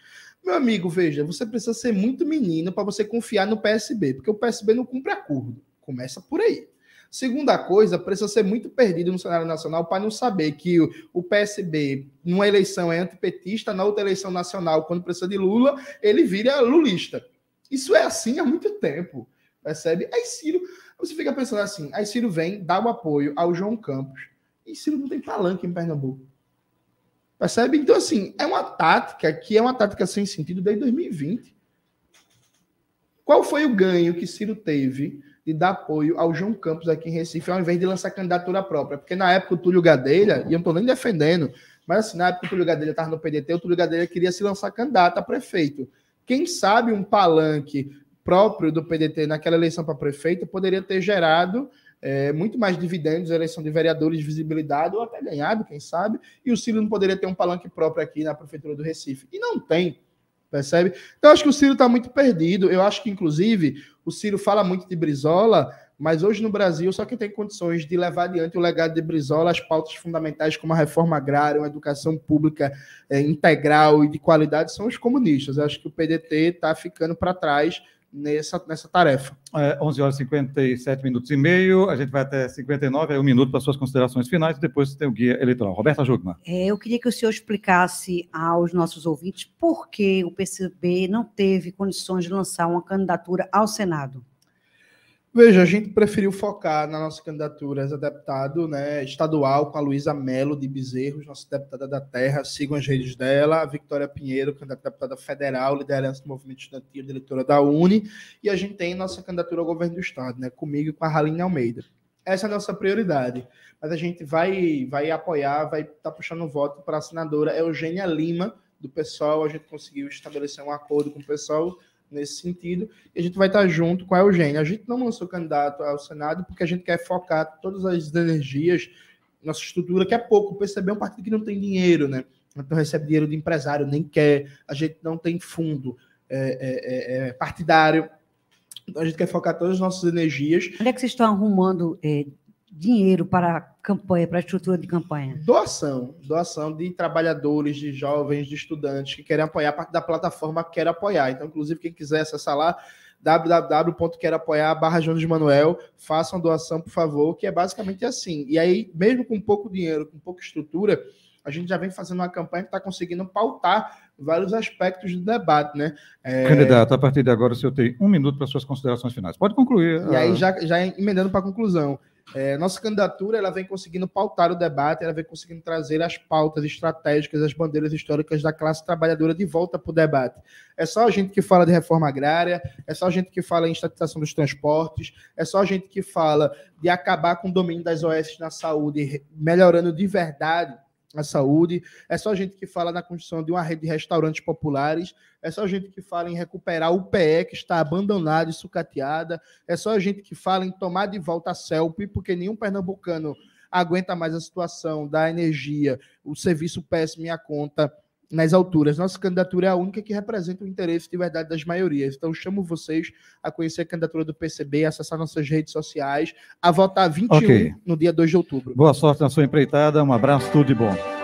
Meu amigo, veja, você precisa ser muito menino para você confiar no PSB, porque o PSB não cumpre acordo. Começa por aí. Segunda coisa, precisa ser muito perdido no cenário nacional para não saber que o PSB, numa eleição é antipetista, na outra eleição nacional, quando precisa de Lula, ele vira lulista. Isso é assim há muito tempo, percebe? Aí Ciro, você fica pensando assim, aí Ciro vem, dá o apoio ao João Campos, e Ciro não tem palanque em Pernambuco. Percebe? Então, assim, é uma tática que é uma tática sem sentido desde 2020. Qual foi o ganho que Ciro teve de dar apoio ao João Campos aqui em Recife, ao invés de lançar candidatura própria. Porque na época o Túlio Gadelha, e eu não estou nem defendendo, mas assim, na época o Túlio Gadelha estava no PDT, o Túlio Gadelha queria se lançar candidato a prefeito. Quem sabe um palanque próprio do PDT naquela eleição para prefeito poderia ter gerado é, muito mais dividendos, eleição de vereadores, visibilidade, ou até ganhado, quem sabe, e o Ciro não poderia ter um palanque próprio aqui na Prefeitura do Recife. E não tem percebe? Então, eu acho que o Ciro está muito perdido. Eu acho que, inclusive, o Ciro fala muito de Brizola, mas hoje no Brasil, só quem tem condições de levar adiante o legado de Brizola, as pautas fundamentais como a reforma agrária, uma educação pública é, integral e de qualidade, são os comunistas. Eu acho que o PDT está ficando para trás nessa, nessa tarefa. É, 11 horas e 57 minutos e meio, a gente vai até 59, é um minuto para suas considerações finais, e depois tem o guia eleitoral. Roberta Jugman. É, eu queria que o senhor explicasse aos nossos ouvintes por que o PCB não teve condições de lançar uma candidatura ao Senado. Veja, a gente preferiu focar na nossa candidatura a deputado né, estadual com a Luísa Melo de Bezerros, nossa deputada da terra, sigam as redes dela, a Victoria Pinheiro, candidata deputada federal, liderança do movimento estudantil, diretora da UNE, e a gente tem nossa candidatura ao governo do estado, né, comigo e com a Raline Almeida. Essa é a nossa prioridade, mas a gente vai vai apoiar, vai estar tá puxando voto para a senadora Eugênia Lima, do PSOL, a gente conseguiu estabelecer um acordo com o pessoal nesse sentido, e a gente vai estar junto com a Eugênia. A gente não lançou candidato ao Senado porque a gente quer focar todas as energias, nossa estrutura, que é pouco. Perceber é um partido que não tem dinheiro, né? Não recebe dinheiro de empresário, nem quer, a gente não tem fundo é, é, é, é, partidário. Então a gente quer focar todas as nossas energias. Onde é que vocês estão arrumando é, dinheiro para a campanha, para a estrutura de campanha? Doação, doação de trabalhadores, de jovens, de estudantes que querem apoiar, parte da plataforma Quero Apoiar. Então, inclusive, quem quiser acessar lá, apoiar barra Jones Manuel, façam doação, por favor, que é basicamente assim. E aí, mesmo com pouco dinheiro, com pouca estrutura, a gente já vem fazendo uma campanha que está conseguindo pautar vários aspectos do debate, né? É... Candidato, a partir de agora o senhor tem um minuto para suas considerações finais. Pode concluir. E a... aí, ah. já, já emendando para a conclusão, é, nossa candidatura ela vem conseguindo pautar o debate, ela vem conseguindo trazer as pautas estratégicas, as bandeiras históricas da classe trabalhadora de volta para o debate. É só a gente que fala de reforma agrária, é só a gente que fala em estatização dos transportes, é só a gente que fala de acabar com o domínio das OS na saúde, melhorando de verdade a saúde, é só gente que fala na construção de uma rede de restaurantes populares, é só gente que fala em recuperar o PE que está abandonado e sucateada, é só gente que fala em tomar de volta a CELP, porque nenhum pernambucano aguenta mais a situação da energia, o serviço péssimo e a conta nas alturas. Nossa candidatura é a única que representa o interesse de verdade das maiorias. Então, chamo vocês a conhecer a candidatura do PCB, a acessar nossas redes sociais, a votar 21 okay. no dia 2 de outubro. Boa sorte na sua empreitada, um abraço, tudo de bom.